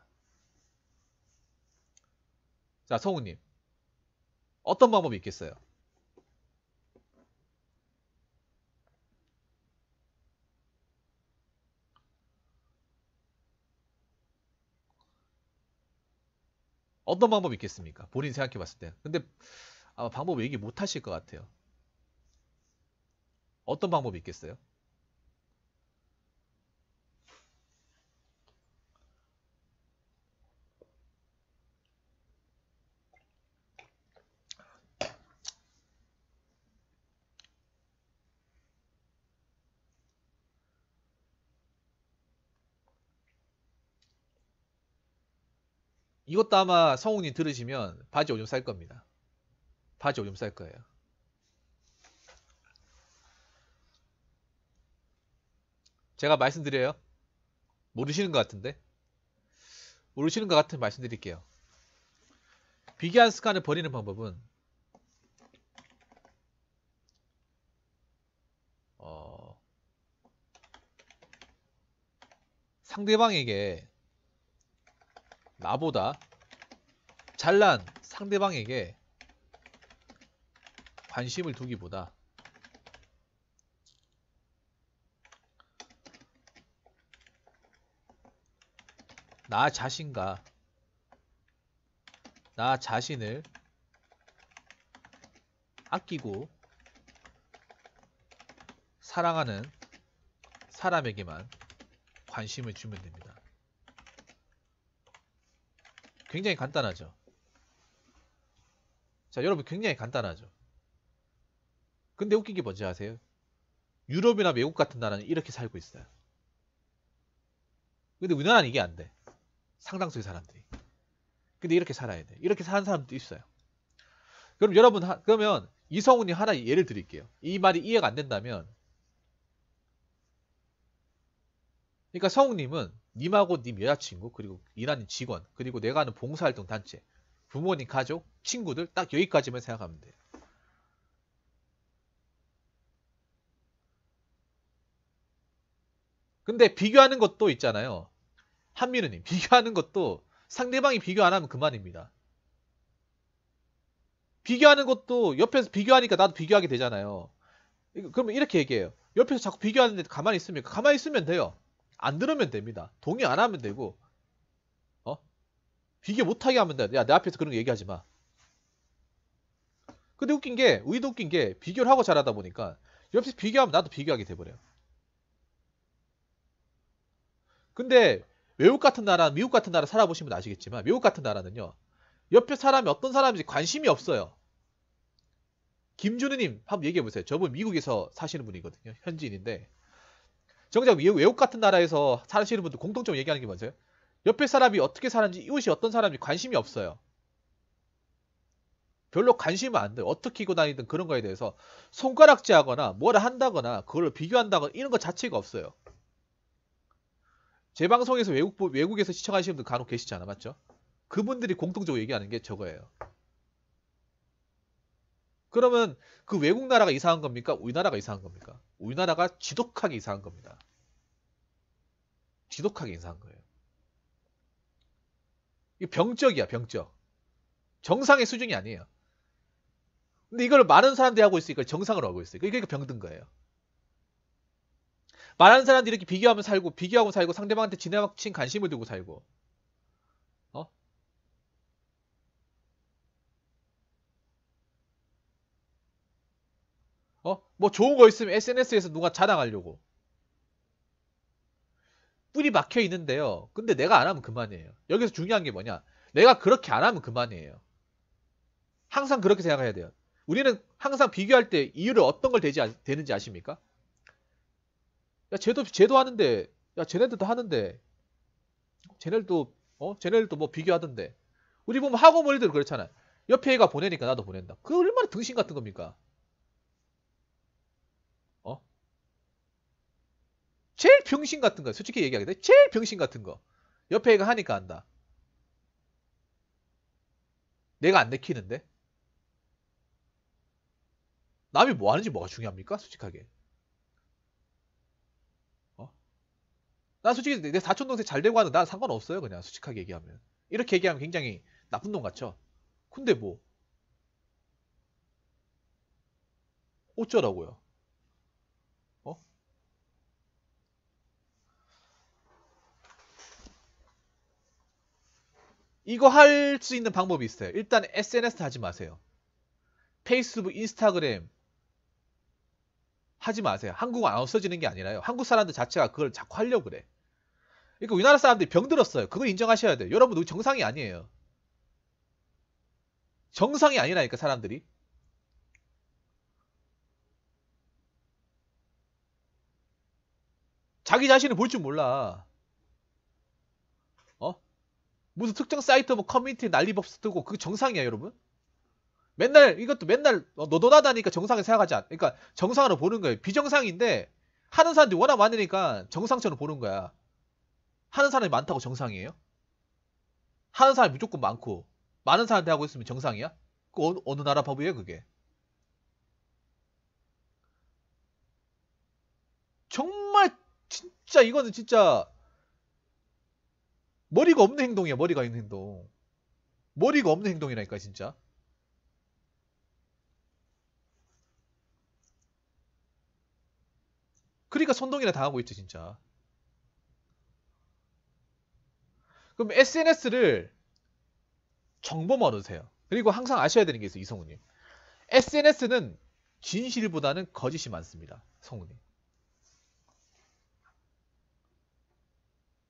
S1: 자, 성우님. 어떤 방법이 있겠어요? 어떤 방법이 있겠습니까? 본인 생각해 봤을 때. 근데 아마 방법 얘기 못 하실 것 같아요. 어떤 방법이 있겠어요? 이것도 아마 성우님 들으시면 바지 오줌 쌀 겁니다. 바지 오줌 쌀 거예요. 제가 말씀드려요. 모르시는 것 같은데. 모르시는 것 같으면 말씀드릴게요. 비교한 습관을 버리는 방법은 어, 상대방에게 나보다 잘난 상대방에게 관심을 두기보다 나 자신과 나 자신을 아끼고 사랑하는 사람에게만 관심을 주면 됩니다. 굉장히 간단하죠. 자, 여러분 굉장히 간단하죠. 근데 웃긴 게 뭔지 아세요? 유럽이나 미국 같은 나라는 이렇게 살고 있어요. 근데 우리나라는 이게 안 돼. 상당수의 사람들이. 근데 이렇게 살아야 돼. 이렇게 사는 사람도 있어요. 그럼 여러분 하, 그러면 이성훈이 하나 예를 드릴게요. 이 말이 이해가 안 된다면 그러니까 성훈님은 님하고 님 여자친구 그리고 일하는 직원 그리고 내가 하는 봉사활동 단체 부모님 가족 친구들 딱 여기까지만 생각하면 돼요. 근데 비교하는 것도 있잖아요. 한미르님 비교하는 것도 상대방이 비교 안 하면 그만입니다. 비교하는 것도 옆에서 비교하니까 나도 비교하게 되잖아요. 그러면 이렇게 얘기해요. 옆에서 자꾸 비교하는데 가만히 있습니까? 가만히 있으면 돼요. 안 들으면 됩니다. 동의 안 하면 되고 어? 비교 못하게 하면 돼. 야, 내 앞에서 그런 거 얘기하지 마. 근데 웃긴 게, 의도 웃긴 게 비교를 하고 잘하다 보니까 옆에서 비교하면 나도 비교하게 돼버려요. 근데 외국 같은 나라, 미국 같은 나라 살아보시면 아시겠지만 미국 같은 나라는요. 옆에 사람이 어떤 사람인지 관심이 없어요. 김준우님 한번 얘기해보세요. 저분 미국에서 사시는 분이거든요. 현지인인데 정작 외국 같은 나라에서 사시는 분들 공통점 얘기하는 게 뭐죠? 옆에 사람이 어떻게 사는지 이웃이 어떤 사람이 관심이 없어요. 별로 관심이안 돼요. 어떻게 입고 다니든 그런 거에 대해서 손가락질하거나 뭐라 한다거나 그걸 비교한다거나 이런 것 자체가 없어요. 제 방송에서 외국, 외국에서 시청하시는 분들 간혹 계시지않아 맞죠? 그분들이 공통적으로 얘기하는 게 저거예요. 그러면 그 외국 나라가 이상한 겁니까? 우리나라가 이상한 겁니까? 우리나라가 지독하게 이상한 겁니다. 지독하게 이상한 거예요. 이 병적이야, 병적. 정상의 수준이 아니에요. 근데 이걸 많은 사람들이 하고 있으니까 정상으로 하고 있어요. 그러니까 병든 거예요. 많은 사람들이 이렇게 비교하면 살고, 비교하고 살고, 상대방한테 지나친 관심을 두고 살고, 어? 뭐 좋은 거 있으면 SNS에서 누가 자랑하려고. 뿌리 막혀 있는데요. 근데 내가 안 하면 그만이에요. 여기서 중요한 게 뭐냐? 내가 그렇게 안 하면 그만이에요. 항상 그렇게 생각해야 돼요. 우리는 항상 비교할 때 이유를 어떤 걸 되지, 아, 되는지 아십니까? 야, 쟤도, 쟤도 하는데, 야, 쟤네들도 하는데, 쟤네들도, 어? 쟤네들도 뭐 비교하던데. 우리 보면 학원 머리들 그렇잖아. 옆에 애가 보내니까 나도 보낸다. 그 얼마나 등신 같은 겁니까? 제일 병신 같은 거야 솔직히 얘기하겠다 제일 병신 같은 거 옆에 애가 하니까 안다 내가 안 내키는데 남이 뭐 하는지 뭐가 중요합니까 솔직하게 어? 난 솔직히 내 사촌동생 잘 되고 하는 데난 상관없어요 그냥 솔직하게 얘기하면 이렇게 얘기하면 굉장히 나쁜 놈 같죠 근데 뭐 어쩌라고요 이거 할 수 있는 방법이 있어요. 일단 SNS 하지 마세요. 페이스북, 인스타그램 하지 마세요. 한국은 안 없어지는 게 아니라요. 한국 사람들 자체가 그걸 자꾸 하려고 그래. 그러니까 우리나라 사람들이 병들었어요. 그걸 인정하셔야 돼요. 여러분, 우리 정상이 아니에요. 정상이 아니라니까, 사람들이. 자기 자신을 볼 줄 몰라. 무슨 특정 사이트 뭐 커뮤니티 난리법 뜨고 그게 정상이야 여러분? 맨날 이것도 맨날 너도나다니까 어, 정상에 생각하지 않. 그러니까 정상으로 보는 거예요. 비정상인데 하는 사람들이 워낙 많으니까 정상처럼 보는 거야. 하는 사람이 많다고 정상이에요? 하는 사람이 무조건 많고 많은 사람들 이 하고 있으면 정상이야? 그 어느, 어느 나라 법이에요 그게? 정말 진짜 이거는 진짜 머리가 없는 행동이야. 머리가 있는 행동. 머리가 없는 행동이라니까 진짜. 그러니까 선동이나 당하고 있죠 진짜. 그럼 SNS를 정보만 으세요 그리고 항상 아셔야 되는 게 있어요. 이성훈님 SNS는 진실보다는 거짓이 많습니다. 성훈님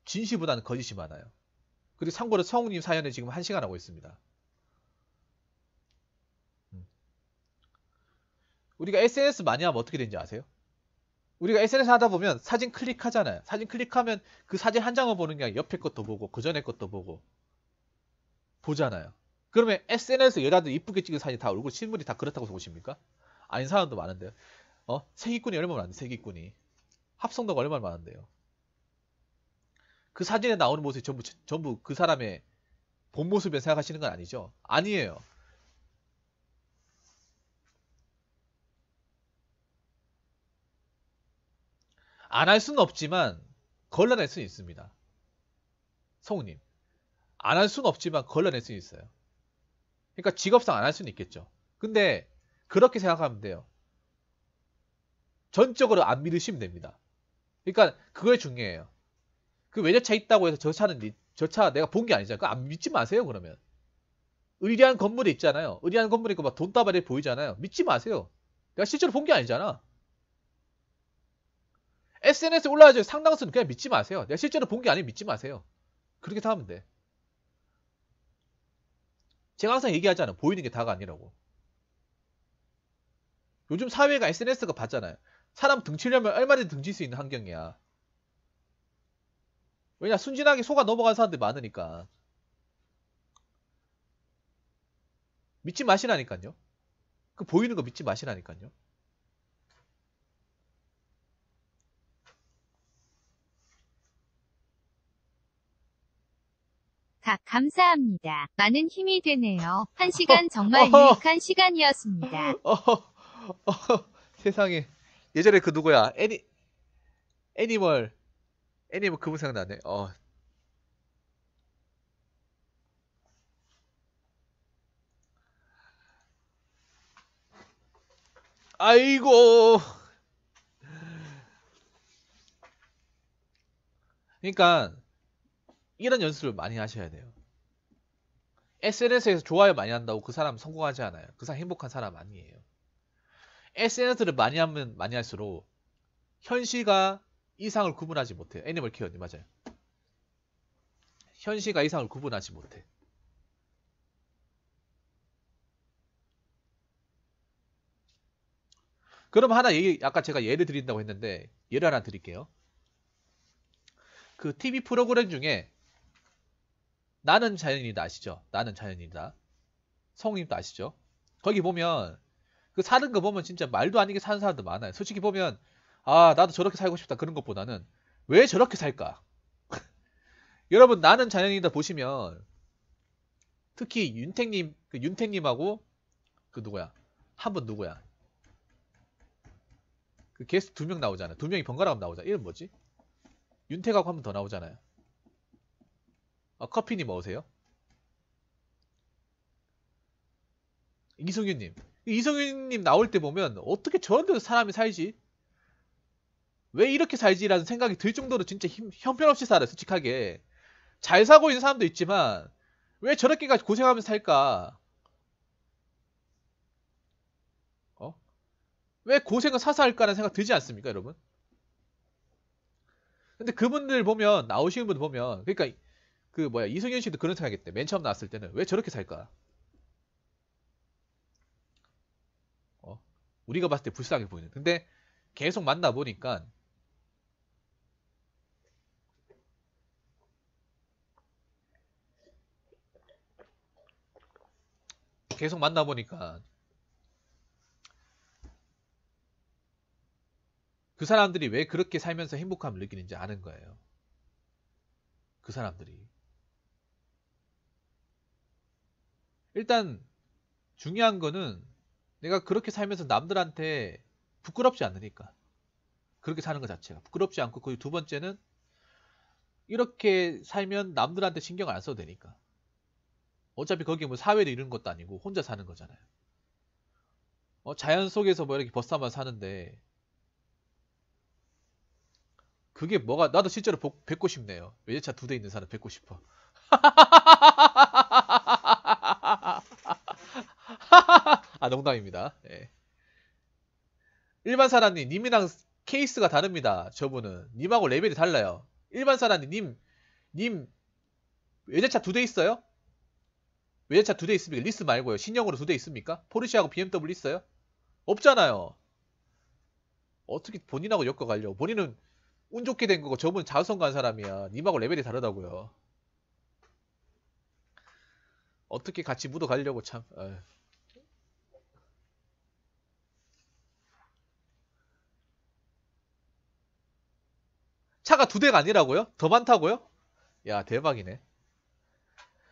S1: 진실보다는 거짓이 많아요. 그리고 참고로 성우님 사연에 지금 한 시간 하고 있습니다. 음. 우리가 SNS 많이 하면 어떻게 되는지 아세요? 우리가 SNS 하다 보면 사진 클릭하잖아요. 사진 클릭하면 그 사진 한 장을 보는 게 아니라 옆에 것도 보고 그 전에 것도 보고 보잖아요. 그러면 SNS에서 여자들 이쁘게 찍은 사진 다 얼굴 실물이 다 그렇다고 보십니까? 아닌 사람도 많은데요. 어? 세기꾼이 얼마나 많은데 세기꾼이. 합성도가 얼마나 많은데요. 그 사진에 나오는 모습이 전부, 전부 그 사람의 본 모습을 생각하시는 건 아니죠? 아니에요. 안 할 수는 없지만 걸러낼 수는 있습니다. 성우님. 안 할 수는 없지만 걸러낼 수는 있어요. 그러니까 직업상 안 할 수는 있겠죠. 근데 그렇게 생각하면 돼요. 전적으로 안 믿으시면 됩니다. 그러니까 그게 중요해요. 그 외제차 있다고 해서 저 차는 저 차 내가 본 게 아니잖아요. 그안 믿지 마세요 그러면. 의리한 건물이 있잖아요. 의리한 건물이 있고 막 돈다발이 보이잖아요. 믿지 마세요. 내가 실제로 본 게 아니잖아. s n s 올라와서 상당수는 그냥 믿지 마세요. 내가 실제로 본 게 아니면 믿지 마세요. 그렇게 사면 돼. 제가 항상 얘기하잖아요. 보이는 게 다가 아니라고. 요즘 사회가 SNS가 봤잖아요. 사람 등치려면 얼마든지 등칠 수 있는 환경이야. 왜냐 순진하게 속아 넘어간 사람들 많으니까 믿지 마시라니까요 그 보이는 거 믿지 마시라니까요 각 감사합니다. 많은 힘이 되네요. 한 시간 정말 유익한 시간이었습니다. (laughs) 세상에 예전에 그 누구야 애니 애니멀 애니뭐 그분 생각나네. 어. 아이고. 그러니까 이런 연습을 많이 하셔야 돼요. SNS에서 좋아요 많이 한다고 그 사람 성공하지 않아요. 그 사람 행복한 사람 아니에요. SNS를 많이 하면 많이 할수록 현실과 이상을 구분하지 못해. 애니멀 케어님 맞아요. 현실과 이상을 구분하지 못해. 그럼 하나 얘기, 아까 제가 예를 드린다고 했는데 예를 하나 드릴게요. 그 TV 프로그램 중에 나는 자연인이다 아시죠? 나는 자연인이다. 성우님도 아시죠? 거기 보면 그 사는 거 보면 진짜 말도 아니게 사는 사람도 많아요. 솔직히 보면 아, 나도 저렇게 살고 싶다. 그런 것보다는 왜 저렇게 살까? (laughs) 여러분, 나는 자연이다 보시면 특히 윤택님, 그 윤택님하고 그 누구야? 한 분 누구야? 그 게스트 두 명 나오잖아. 두 명이 번갈아 가면 나오잖아. 이름 뭐지? 윤택하고 한 분 더 나오잖아요. 아, 커피님 어세요 이성윤님. 이성윤님 나올 때 보면 어떻게 저런 데서 사람이 살지? 왜 이렇게 살지라는 생각이 들 정도로 진짜 힘, 형편없이 살아요, 솔직하게. 잘 사고 있는 사람도 있지만, 왜 저렇게까지 고생하면서 살까? 어? 왜 고생을 사서 할까라는 생각 들지 않습니까, 여러분? 근데 그분들 보면, 나오시는 분들 보면, 그러니까, 그 뭐야, 이승현 씨도 그런 생각했대. 맨 처음 나왔을 때는. 왜 저렇게 살까? 어? 우리가 봤을 때 불쌍해 보이는. 근데 계속 만나보니까 계속 만나보니까 그 사람들이 왜 그렇게 살면서 행복함을 느끼는지 아는 거예요. 그 사람들이. 일단 중요한 거는 내가 그렇게 살면서 남들한테 부끄럽지 않으니까. 그렇게 사는 것 자체가 부끄럽지 않고 그리두 번째는 이렇게 살면 남들한테 신경 안 써도 되니까. 어차피 거기 뭐 사회를 이룬 것도 아니고 혼자 사는 거잖아요. 어, 자연 속에서 뭐 이렇게 벗삼아 사는데 그게 뭐가 나도 실제로 뵙고 싶네요. 외제차 두 대 있는 사람 뵙고 싶어. (laughs) 아 농담입니다. 예. 일반 사람님 님이랑 케이스가 다릅니다. 저분은 님하고 레벨이 달라요. 일반 사람님 님님 외제차 두 대 있어요? 외제차 두 대 있습니까? 리스 말고요. 신형으로 두 대 있습니까? 포르쉐하고 BMW 있어요? 없잖아요. 어떻게 본인하고 엮어가려고. 본인은 운 좋게 된 거고 저분은 자우성 간 사람이야. 님하고 레벨이 다르다고요. 어떻게 같이 묻어가려고 참. 에휴. 어. 차가 두 대가 아니라고요? 더 많다고요? 야 대박이네.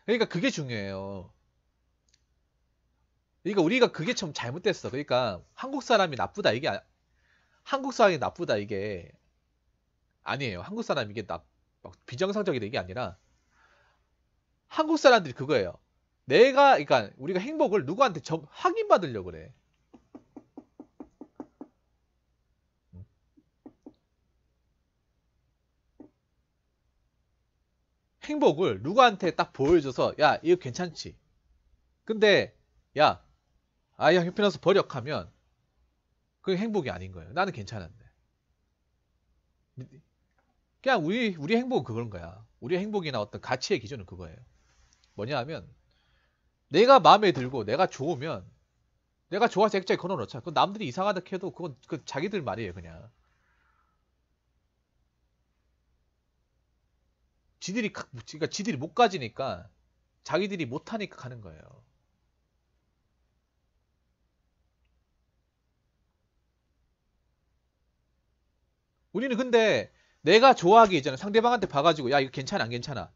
S1: 그러니까 그게 중요해요. 그러니까 우리가 그게 참 잘못됐어. 그러니까 한국 사람이 나쁘다 이게 아, 한국 사람이 나쁘다 이게 아니에요. 한국 사람 이게 나, 막 비정상적이다 이게 아니라 한국 사람들이 그거예요. 내가 그러니까 우리가 행복을 누구한테 점, 확인받으려고 그래. 행복을 누구한테 딱 보여줘서 야 이거 괜찮지 근데 야 아예 형편없어 버려 하면 그게 행복이 아닌 거예요 나는 괜찮은데 그냥 우리 우리 행복은 그런 거야 우리 행복이나 어떤 가치의 기준은 그거예요 뭐냐 하면 내가 마음에 들고 내가 좋으면 내가 좋아서 액자에 걸어놓자. 그 남들이 이상하다 해도 그건 그 자기들 말이에요, 그냥. 지들이 그러니까 지들이 못 가지니까 자기들이 못 하니까 가는 거예요. 우리는 근데 내가 좋아하기 있잖아. 상대방한테 봐가지고 야 이거 괜찮아 안 괜찮아.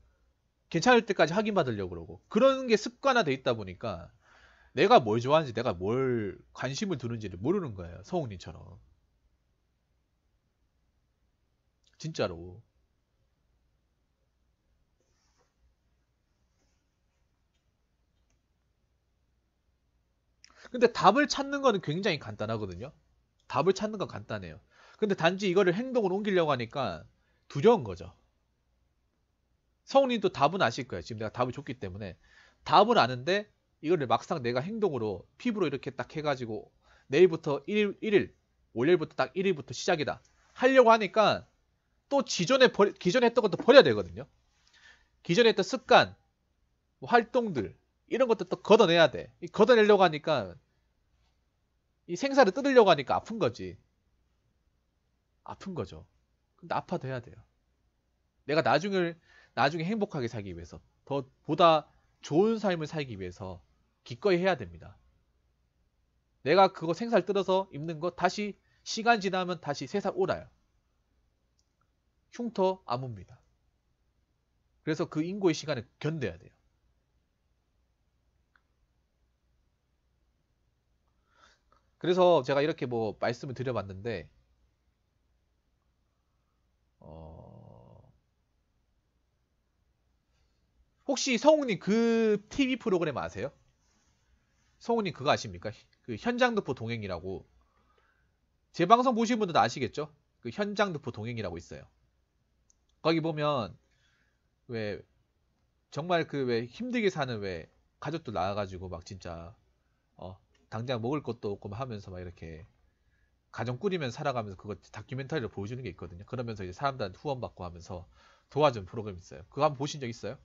S1: 괜찮을 때까지 확인받으려고 그러고 그런 게 습관화돼 있다 보니까 내가 뭘 좋아하는지 내가 뭘 관심을 두는지를 모르는 거예요. 서웅님처럼. 진짜로. 근데 답을 찾는 거는 굉장히 간단하거든요. 답을 찾는 건 간단해요. 근데 단지 이거를 행동으로 옮기려고 하니까 두려운 거죠. 성우님도 답은 아실 거예요. 지금 내가 답을 줬기 때문에. 답은 아는데 이거를 막상 내가 행동으로 피부로 이렇게 딱 해가지고 내일부터 1일, 1일 월요일부터 딱 1일부터 시작이다. 하려고 하니까 또 기존에, 버리, 기존에 했던 것도 버려야 되거든요. 기존에 했던 습관, 뭐 활동들 이런 것도 또 걷어내야 돼. 걷어내려고 하니까 이 생사를 뜯으려고 하니까 아픈 거지. 아픈 거죠. 근데 아파도 해야 돼요. 내가 나중에 나중에 행복하게 살기 위해서 더 보다 좋은 삶을 살기 위해서 기꺼이 해야 됩니다. 내가 그거 생살 뜯어서 입는 거 다시 시간 지나면 다시 새살 오라요. 흉터 아무입니다. 그래서 그 인고의 시간을 견뎌야 돼요. 그래서 제가 이렇게 뭐 말씀을 드려봤는데 어... 혹시 성우님 그 TV 프로그램 아세요? 성우님 그거 아십니까? 그 현장득포 동행이라고 재 방송 보신 분들도 아시겠죠? 그 현장득포 동행이라고 있어요. 거기 보면 왜 정말 그 왜 힘들게 사는 왜 가족들 나와가지고 막 진짜 당장 먹을 것도 없고 막 하면서 막 이렇게 가정 꾸리면 살아가면서 그거 다큐멘터리를 보여주는 게 있거든요. 그러면서 이제 사람들한테 후원받고 하면서 도와준 프로그램 있어요. 그거 한번 보신 적 있어요?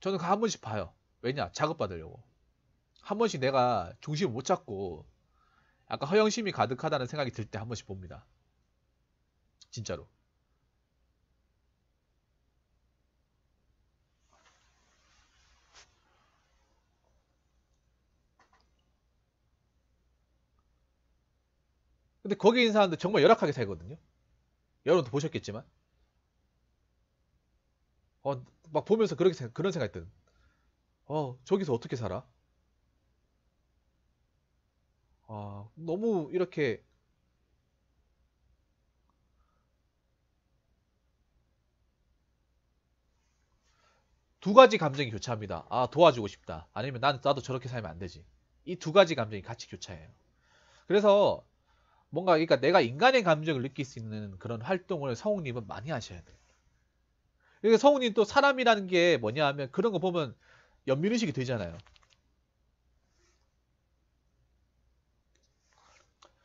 S1: 저는 그한 번씩 봐요. 왜냐? 작업받으려고. 한 번씩 내가 중심을 못 잡고 아까 허영심이 가득하다는 생각이 들 때 한 번씩 봅니다. 진짜로. 근데 거기 있는 사람들 정말 열악하게 살거든요. 여러분도 보셨겠지만. 어, 막 보면서 그렇게, 그런 생각이 드는. 어, 저기서 어떻게 살아? 아, 너무 이렇게 두 가지 감정이 교차합니다. 아, 도와주고 싶다. 아니면 난 나도 저렇게 살면 안 되지. 이 두 가지 감정이 같이 교차해요. 그래서 뭔가 그러니까 내가 인간의 감정을 느낄 수 있는 그런 활동을 성우님은 많이 하셔야 돼요. 그러니까 성우님 또 사람이라는 게 뭐냐 하면 그런 거 보면 연민의식이 되잖아요.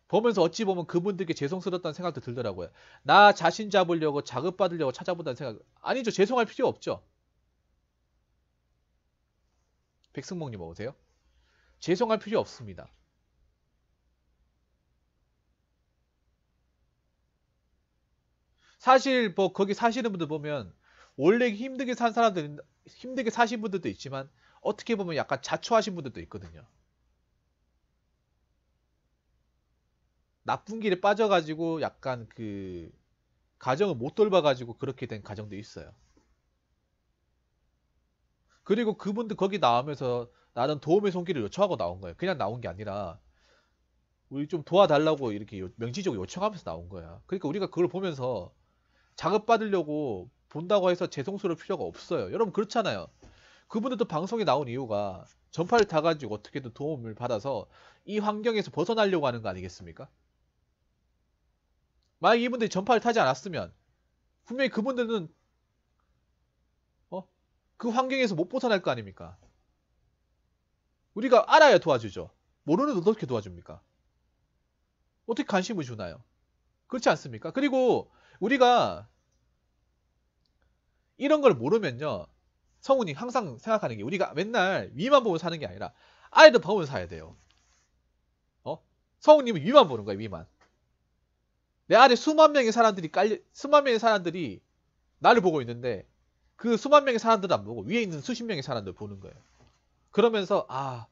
S1: 보면서 어찌 보면 그분들께 죄송스럽다는 생각도 들더라고요. 나 자신 잡으려고 자극받으려고 찾아본다는 생각. 아니죠. 죄송할 필요 없죠. 백승목님 오세요? 죄송할 필요 없습니다. 사실 뭐 거기 사시는 분들 보면 원래 힘들게 산 사람들 힘들게 사신 분들도 있지만 어떻게 보면 약간 자초하신 분들도 있거든요. 나쁜 길에 빠져가지고 약간 그 가정을 못 돌봐가지고 그렇게 된 가정도 있어요. 그리고 그분도 거기 나오면서 나는 도움의 손길을 요청하고 나온 거예요. 그냥 나온 게 아니라 우리 좀 도와달라고 이렇게 명시적으로 요청하면서 나온 거야. 그러니까 우리가 그걸 보면서 작업받으려고 본다고 해서 재송수를 필요가 없어요. 여러분 그렇잖아요. 그분들도 방송에 나온 이유가 전파를 타가지고 어떻게든 도움을 받아서 이 환경에서 벗어나려고 하는 거 아니겠습니까? 만약 이분들이 전파를 타지 않았으면 분명히 그분들은 어? 그 환경에서 못 벗어날 거 아닙니까? 우리가 알아야 도와주죠. 모르는 어떻게 도와줍니까? 어떻게 관심을 주나요? 그렇지 않습니까? 그리고 우리가 이런 걸 모르면요. 성훈이 항상 생각하는 게 우리가 맨날 위만 보고 사는 게 아니라 아이도 보고 사야 돼요. 어? 성훈님은 위만 보는 거야, 위만. 내 안에 수만 명의 사람들이 깔려, 수만 명의 사람들이 나를 보고 있는데 그 수만 명의 사람들 도안 보고 위에 있는 수십 명의 사람들 보는 거예요. 그러면서 아,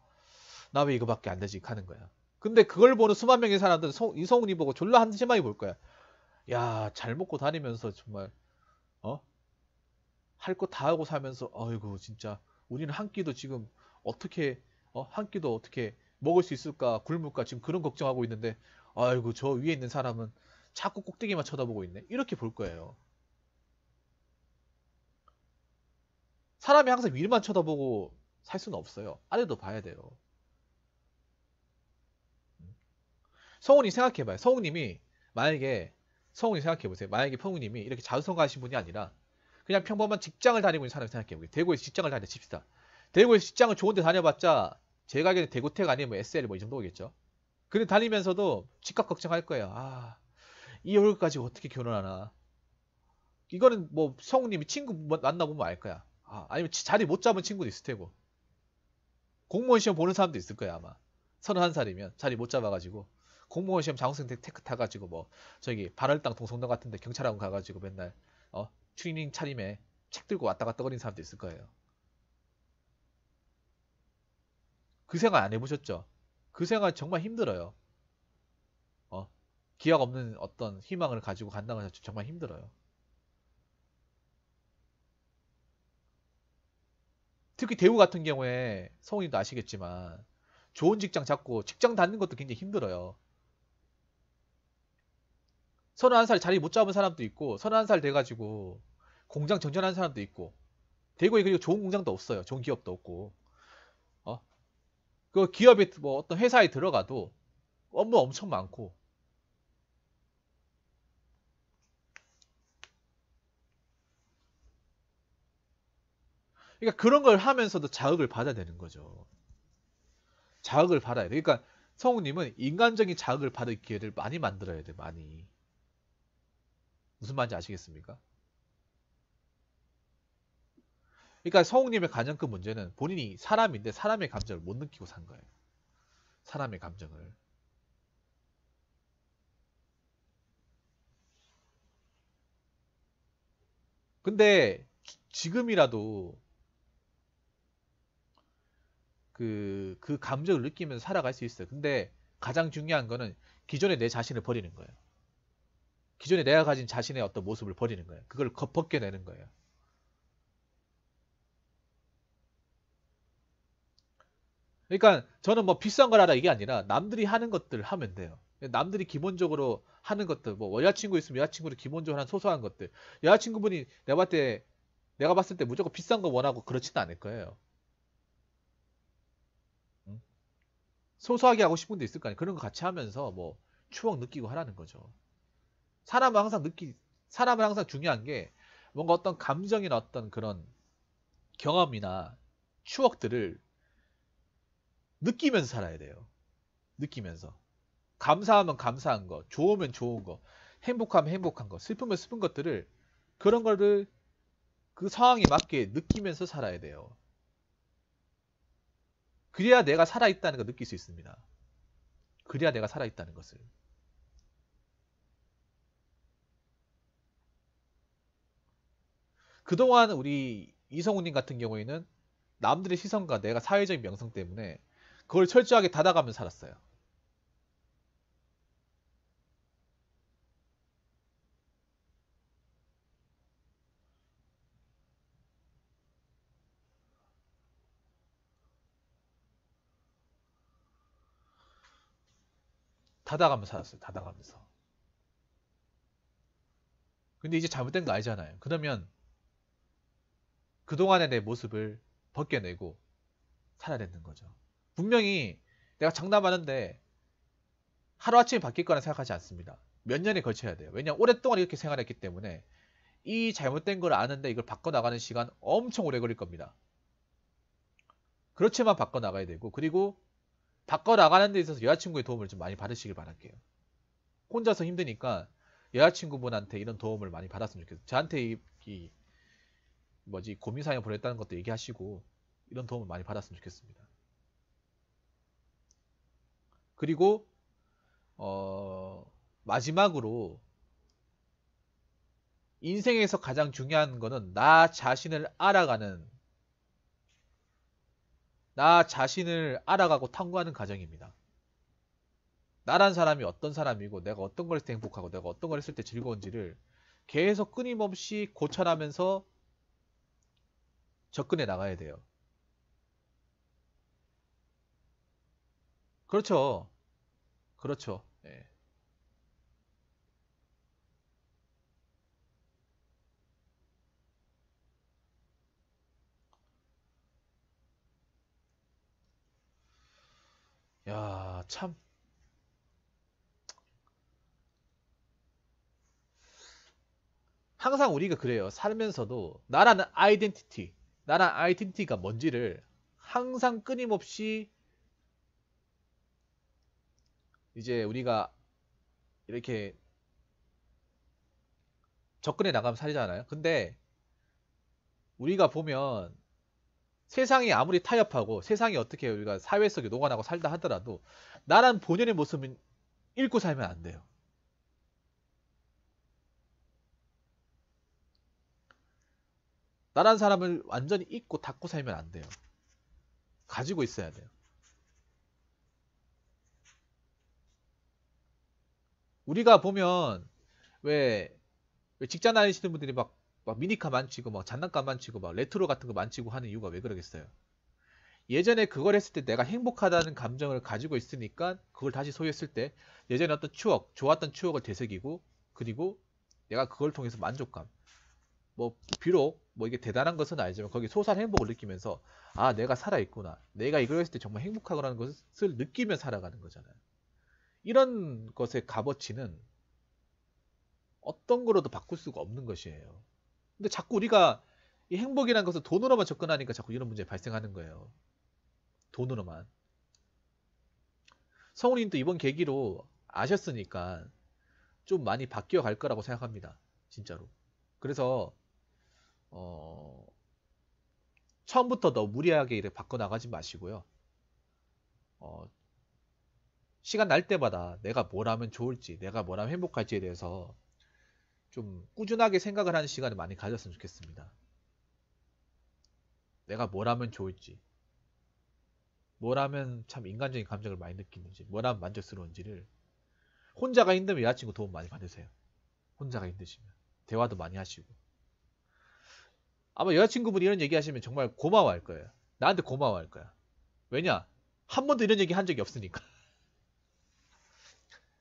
S1: 나 왜 이거밖에 안 되지? 하는 거야. 근데 그걸 보는 수만 명의 사람들은 이성훈이 보고 졸라 한심하게 볼 거야. 야, 잘 먹고 다니면서 정말 어? 할거 다 하고 사면서 아이고 진짜 우리는 한 끼도 지금 어떻게 어? 한 끼도 어떻게 먹을 수 있을까 굶을까 지금 그런 걱정하고 있는데 아이고 저 위에 있는 사람은 자꾸 꼭대기만 쳐다보고 있네 이렇게 볼 거예요 사람이 항상 위만 쳐다보고 살 수는 없어요 아래도 봐야 돼요 음. 성훈이 생각해봐요 성훈님이 만약에 성우님 생각해보세요. 만약에 성우님이 이렇게 자수성가하신 분이 아니라 그냥 평범한 직장을 다니고 있는 사람 생각해보세요. 대구에서 직장을 다니다 칩시다. 대구에서 직장을 좋은데 다녀봤자 제 가게는 대구텍 아니면 뭐 SL 뭐 이 정도겠죠. 근데 다니면서도 집값 걱정할 거예요. 아, 이 월급까지 어떻게 결혼하나. 이거는 뭐 성우님이 친구 뭐 만나보면 알 거야. 아, 아니면 자리 못 잡은 친구도 있을 테고. 공무원 시험 보는 사람도 있을 거야 아마. 31살이면 자리 못 잡아가지고 공무원 시험 자원생 테크 타가지고 뭐 저기 바월당 동성로 같은데 경찰하고 가가지고 맨날 어 튜닝 차림에 책 들고 왔다 갔다 거리는 사람도 있을 거예요. 그 생활 안 해보셨죠? 그 생활 정말 힘들어요. 어 기약 없는 어떤 희망을 가지고 간다는 것 정말 힘들어요. 특히 대우 같은 경우에 성우님도 아시겠지만 좋은 직장 잡고 직장 닿는 것도 굉장히 힘들어요. 31살 자리 못 잡은 사람도 있고 31살 돼가지고 공장 정전한 사람도 있고 대구에 그리고 좋은 공장도 없어요. 좋은 기업도 없고 어? 그 기업에 뭐 어떤 회사에 들어가도 업무 엄청 많고 그러니까 그런 걸 하면서도 자극을 받아야 되는 거죠. 자극을 받아야 돼. 그러니까 성우님은 인간적인 자극을 받을 기회를 많이 만들어야 돼, 많이. 무슨 말인지 아시겠습니까? 그러니까 서홍님의 가장 큰 그 문제는 본인이 사람인데 사람의 감정을 못 느끼고 산 거예요. 사람의 감정을. 근데 지금이라도 그, 그 감정을 느끼면서 살아갈 수 있어요. 근데 가장 중요한 거는 기존의 내 자신을 버리는 거예요. 기존에 내가 가진 자신의 어떤 모습을 버리는 거예요. 그걸 겉 벗겨내는 거예요. 그러니까 저는 뭐 비싼 걸 하라 이게 아니라 남들이 하는 것들 하면 돼요. 남들이 기본적으로 하는 것들, 뭐 여자친구 있으면 여자친구를 기본적으로 한 소소한 것들. 여자친구분이 내가 봤을 때, 내가 봤을 때 무조건 비싼 거 원하고 그렇진 지 않을 거예요. 소소하게 하고 싶은 데 있을 거 아니에요. 그런 거 같이 하면서 뭐 추억 느끼고 하라는 거죠. 사람은 항상 느끼 사람은 항상 중요한 게 뭔가 어떤 감정이나 어떤 그런 경험이나 추억들을 느끼면서 살아야 돼요. 느끼면서. 감사하면 감사한 거, 좋으면 좋은 거, 행복하면 행복한 거, 슬프면 슬픈 것들을 그런 거를 그 상황에 맞게 느끼면서 살아야 돼요. 그래야 내가 살아있다는 걸 느낄 수 있습니다. 그래야 내가 살아있다는 것을. 그동안 우리 이성우님 같은 경우에는 남들의 시선과 내가 사회적인 명성 때문에 그걸 철저하게 닫아가면 살았어요. 닫아가면서 살았어요. 닫아가면서. 근데 이제 잘못된 거 알잖아요. 그러면 그동안의 내 모습을 벗겨내고 살아야 되는 거죠. 분명히 내가 장담하는데 하루아침에 바뀔 거라 생각하지 않습니다. 몇 년이 걸쳐야 돼요. 왜냐하면 오랫동안 이렇게 생활했기 때문에 이 잘못된 걸 아는데 이걸 바꿔나가는 시간 엄청 오래 걸릴 겁니다. 그렇지만 바꿔나가야 되고 그리고 바꿔나가는 데 있어서 여자친구의 도움을 좀 많이 받으시길 바랄게요. 혼자서 힘드니까 여자친구분한테 이런 도움을 많이 받았으면 좋겠어요. 저한테 이, 이 뭐지 고민사연 보냈다는 것도 얘기하시고 이런 도움을 많이 받았으면 좋겠습니다. 그리고 어, 마지막으로 인생에서 가장 중요한 것은 나 자신을 알아가는 나 자신을 알아가고 탐구하는 과정입니다. 나란 사람이 어떤 사람이고 내가 어떤 걸 했을 때 행복하고 내가 어떤 걸 했을 때 즐거운지를 계속 끊임없이 고찰하면서 접근해 나가야 돼요. 그렇죠. 그렇죠. 예. 야, 참. 항상 우리가 그래요. 살면서도 나라는 아이덴티티. 나라 아이덴티티가 뭔지를 항상 끊임없이 이제 우리가 이렇게 접근해 나가면 살잖아요. 근데 우리가 보면 세상이 아무리 타협하고 세상이 어떻게 우리가 사회 속에 녹아나고 살다 하더라도 나란 본연의 모습은 잃고 살면 안 돼요. 나란 사람을 완전히 잊고 닫고 살면 안 돼요. 가지고 있어야 돼요. 우리가 보면 왜, 왜 직장 다니시는 분들이 막, 막 미니카 만치고 막 장난감 만치고 막 레트로 같은 거 만치고 하는 이유가 왜 그러겠어요? 예전에 그걸 했을 때 내가 행복하다는 감정을 가지고 있으니까 그걸 다시 소유했을 때 예전에 어떤 추억, 좋았던 추억을 되새기고 그리고 내가 그걸 통해서 만족감, 뭐 비록 뭐 이게 대단한 것은 아니지만 거기 소소한 행복을 느끼면서 아 내가 살아 있구나 내가 이걸 했을 때 정말 행복하구나는 것을 느끼며 살아가는 거잖아요. 이런 것의 값어치는 어떤 거로도 바꿀 수가 없는 것이에요. 근데 자꾸 우리가 이 행복이라는 것을 돈으로만 접근하니까 자꾸 이런 문제 발생하는 거예요. 돈으로만. 성우님도 이번 계기로 아셨으니까 좀 많이 바뀌어 갈 거라고 생각합니다. 진짜로. 그래서 어, 처음부터 너 무리하게 이렇게 바꿔나가지 마시고요. 어, 시간 날 때마다 내가 뭘 하면 좋을지, 내가 뭘 하면 행복할지에 대해서 좀 꾸준하게 생각을 하는 시간을 많이 가졌으면 좋겠습니다. 내가 뭘 하면 좋을지, 뭘 하면 참 인간적인 감정을 많이 느끼는지, 뭘 하면 만족스러운지를 혼자가 힘들면 여자친구 도움 많이 받으세요. 혼자가 힘드시면. 대화도 많이 하시고. 아마 여자친구분이 이런 얘기 하시면 정말 고마워할 거예요. 나한테 고마워할 거야. 왜냐? 한 번도 이런 얘기 한 적이 없으니까. (laughs)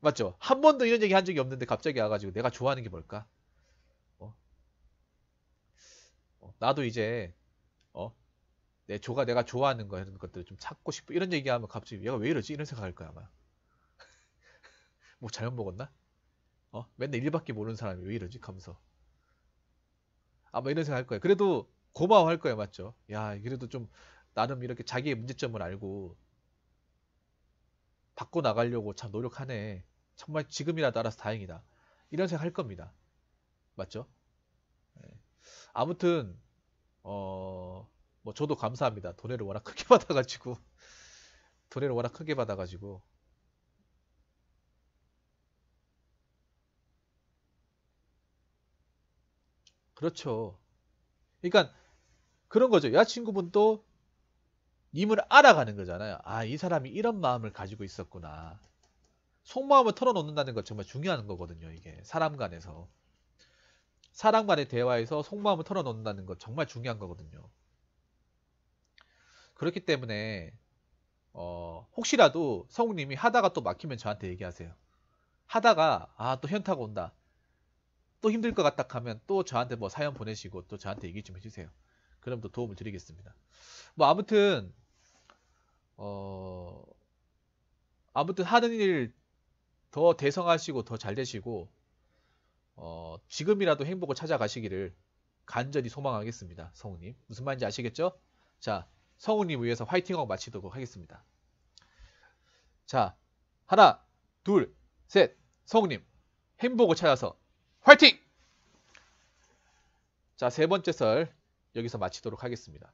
S1: 맞죠? 한 번도 이런 얘기 한 적이 없는데 갑자기 와가지고 내가 좋아하는 게 뭘까? 어? 어, 나도 이제 어? 내 조가 내가 좋아하는 거 이런 것들을 좀 찾고 싶어 이런 얘기하면 갑자기 얘가 왜 이러지? 이런 생각할 거야 아마. (laughs) 뭐 잘못 먹었나? 어? 맨날 일밖에 모르는 사람이 왜 이러지? 감서 아마 이런 생각할 거예요. 그래도 고마워할 거예요, 맞죠? 야, 그래도 좀 나름 이렇게 자기의 문제점을 알고 바꿔 나가려고 참 노력하네. 정말 지금이라도 알아서 다행이다. 이런 생각 할 겁니다. 맞죠? 예. 아무튼 어, 뭐 저도 감사합니다. 돈을 워낙 (laughs) 크게 받아가지고 돈을 워낙 크게 받아가지고 그렇죠. 그러니까 그런 거죠. 여자친구분도 님을 알아가는 거잖아요. 아, 이 사람이 이런 마음을 가지고 있었구나. 속마음을 털어놓는다는 건 정말 중요한 거거든요. 이게 사람 간에서. 사람 간의 대화에서 속마음을 털어놓는다는 건 정말 중요한 거거든요. 그렇기 때문에 어, 혹시라도 성우님이 하다가 또 막히면 저한테 얘기하세요. 하다가 아 또 현타가 온다. 또 힘들 것 같다 하면 또 저한테 뭐 사연 보내시고 또 저한테 얘기 좀 해주세요. 그럼 또 도움을 드리겠습니다. 뭐 아무튼 어 아무튼 하는 일 더 대성하시고 더 잘 되시고 어 지금이라도 행복을 찾아가시기를 간절히 소망하겠습니다. 성우님 무슨 말인지 아시겠죠? 자 성우님 위해서 화이팅하고 마치도록 하겠습니다. 자 하나 둘 셋 성우님 행복을 찾아서 화이팅! 자, 세 번째 설 여기서 마치도록 하겠습니다.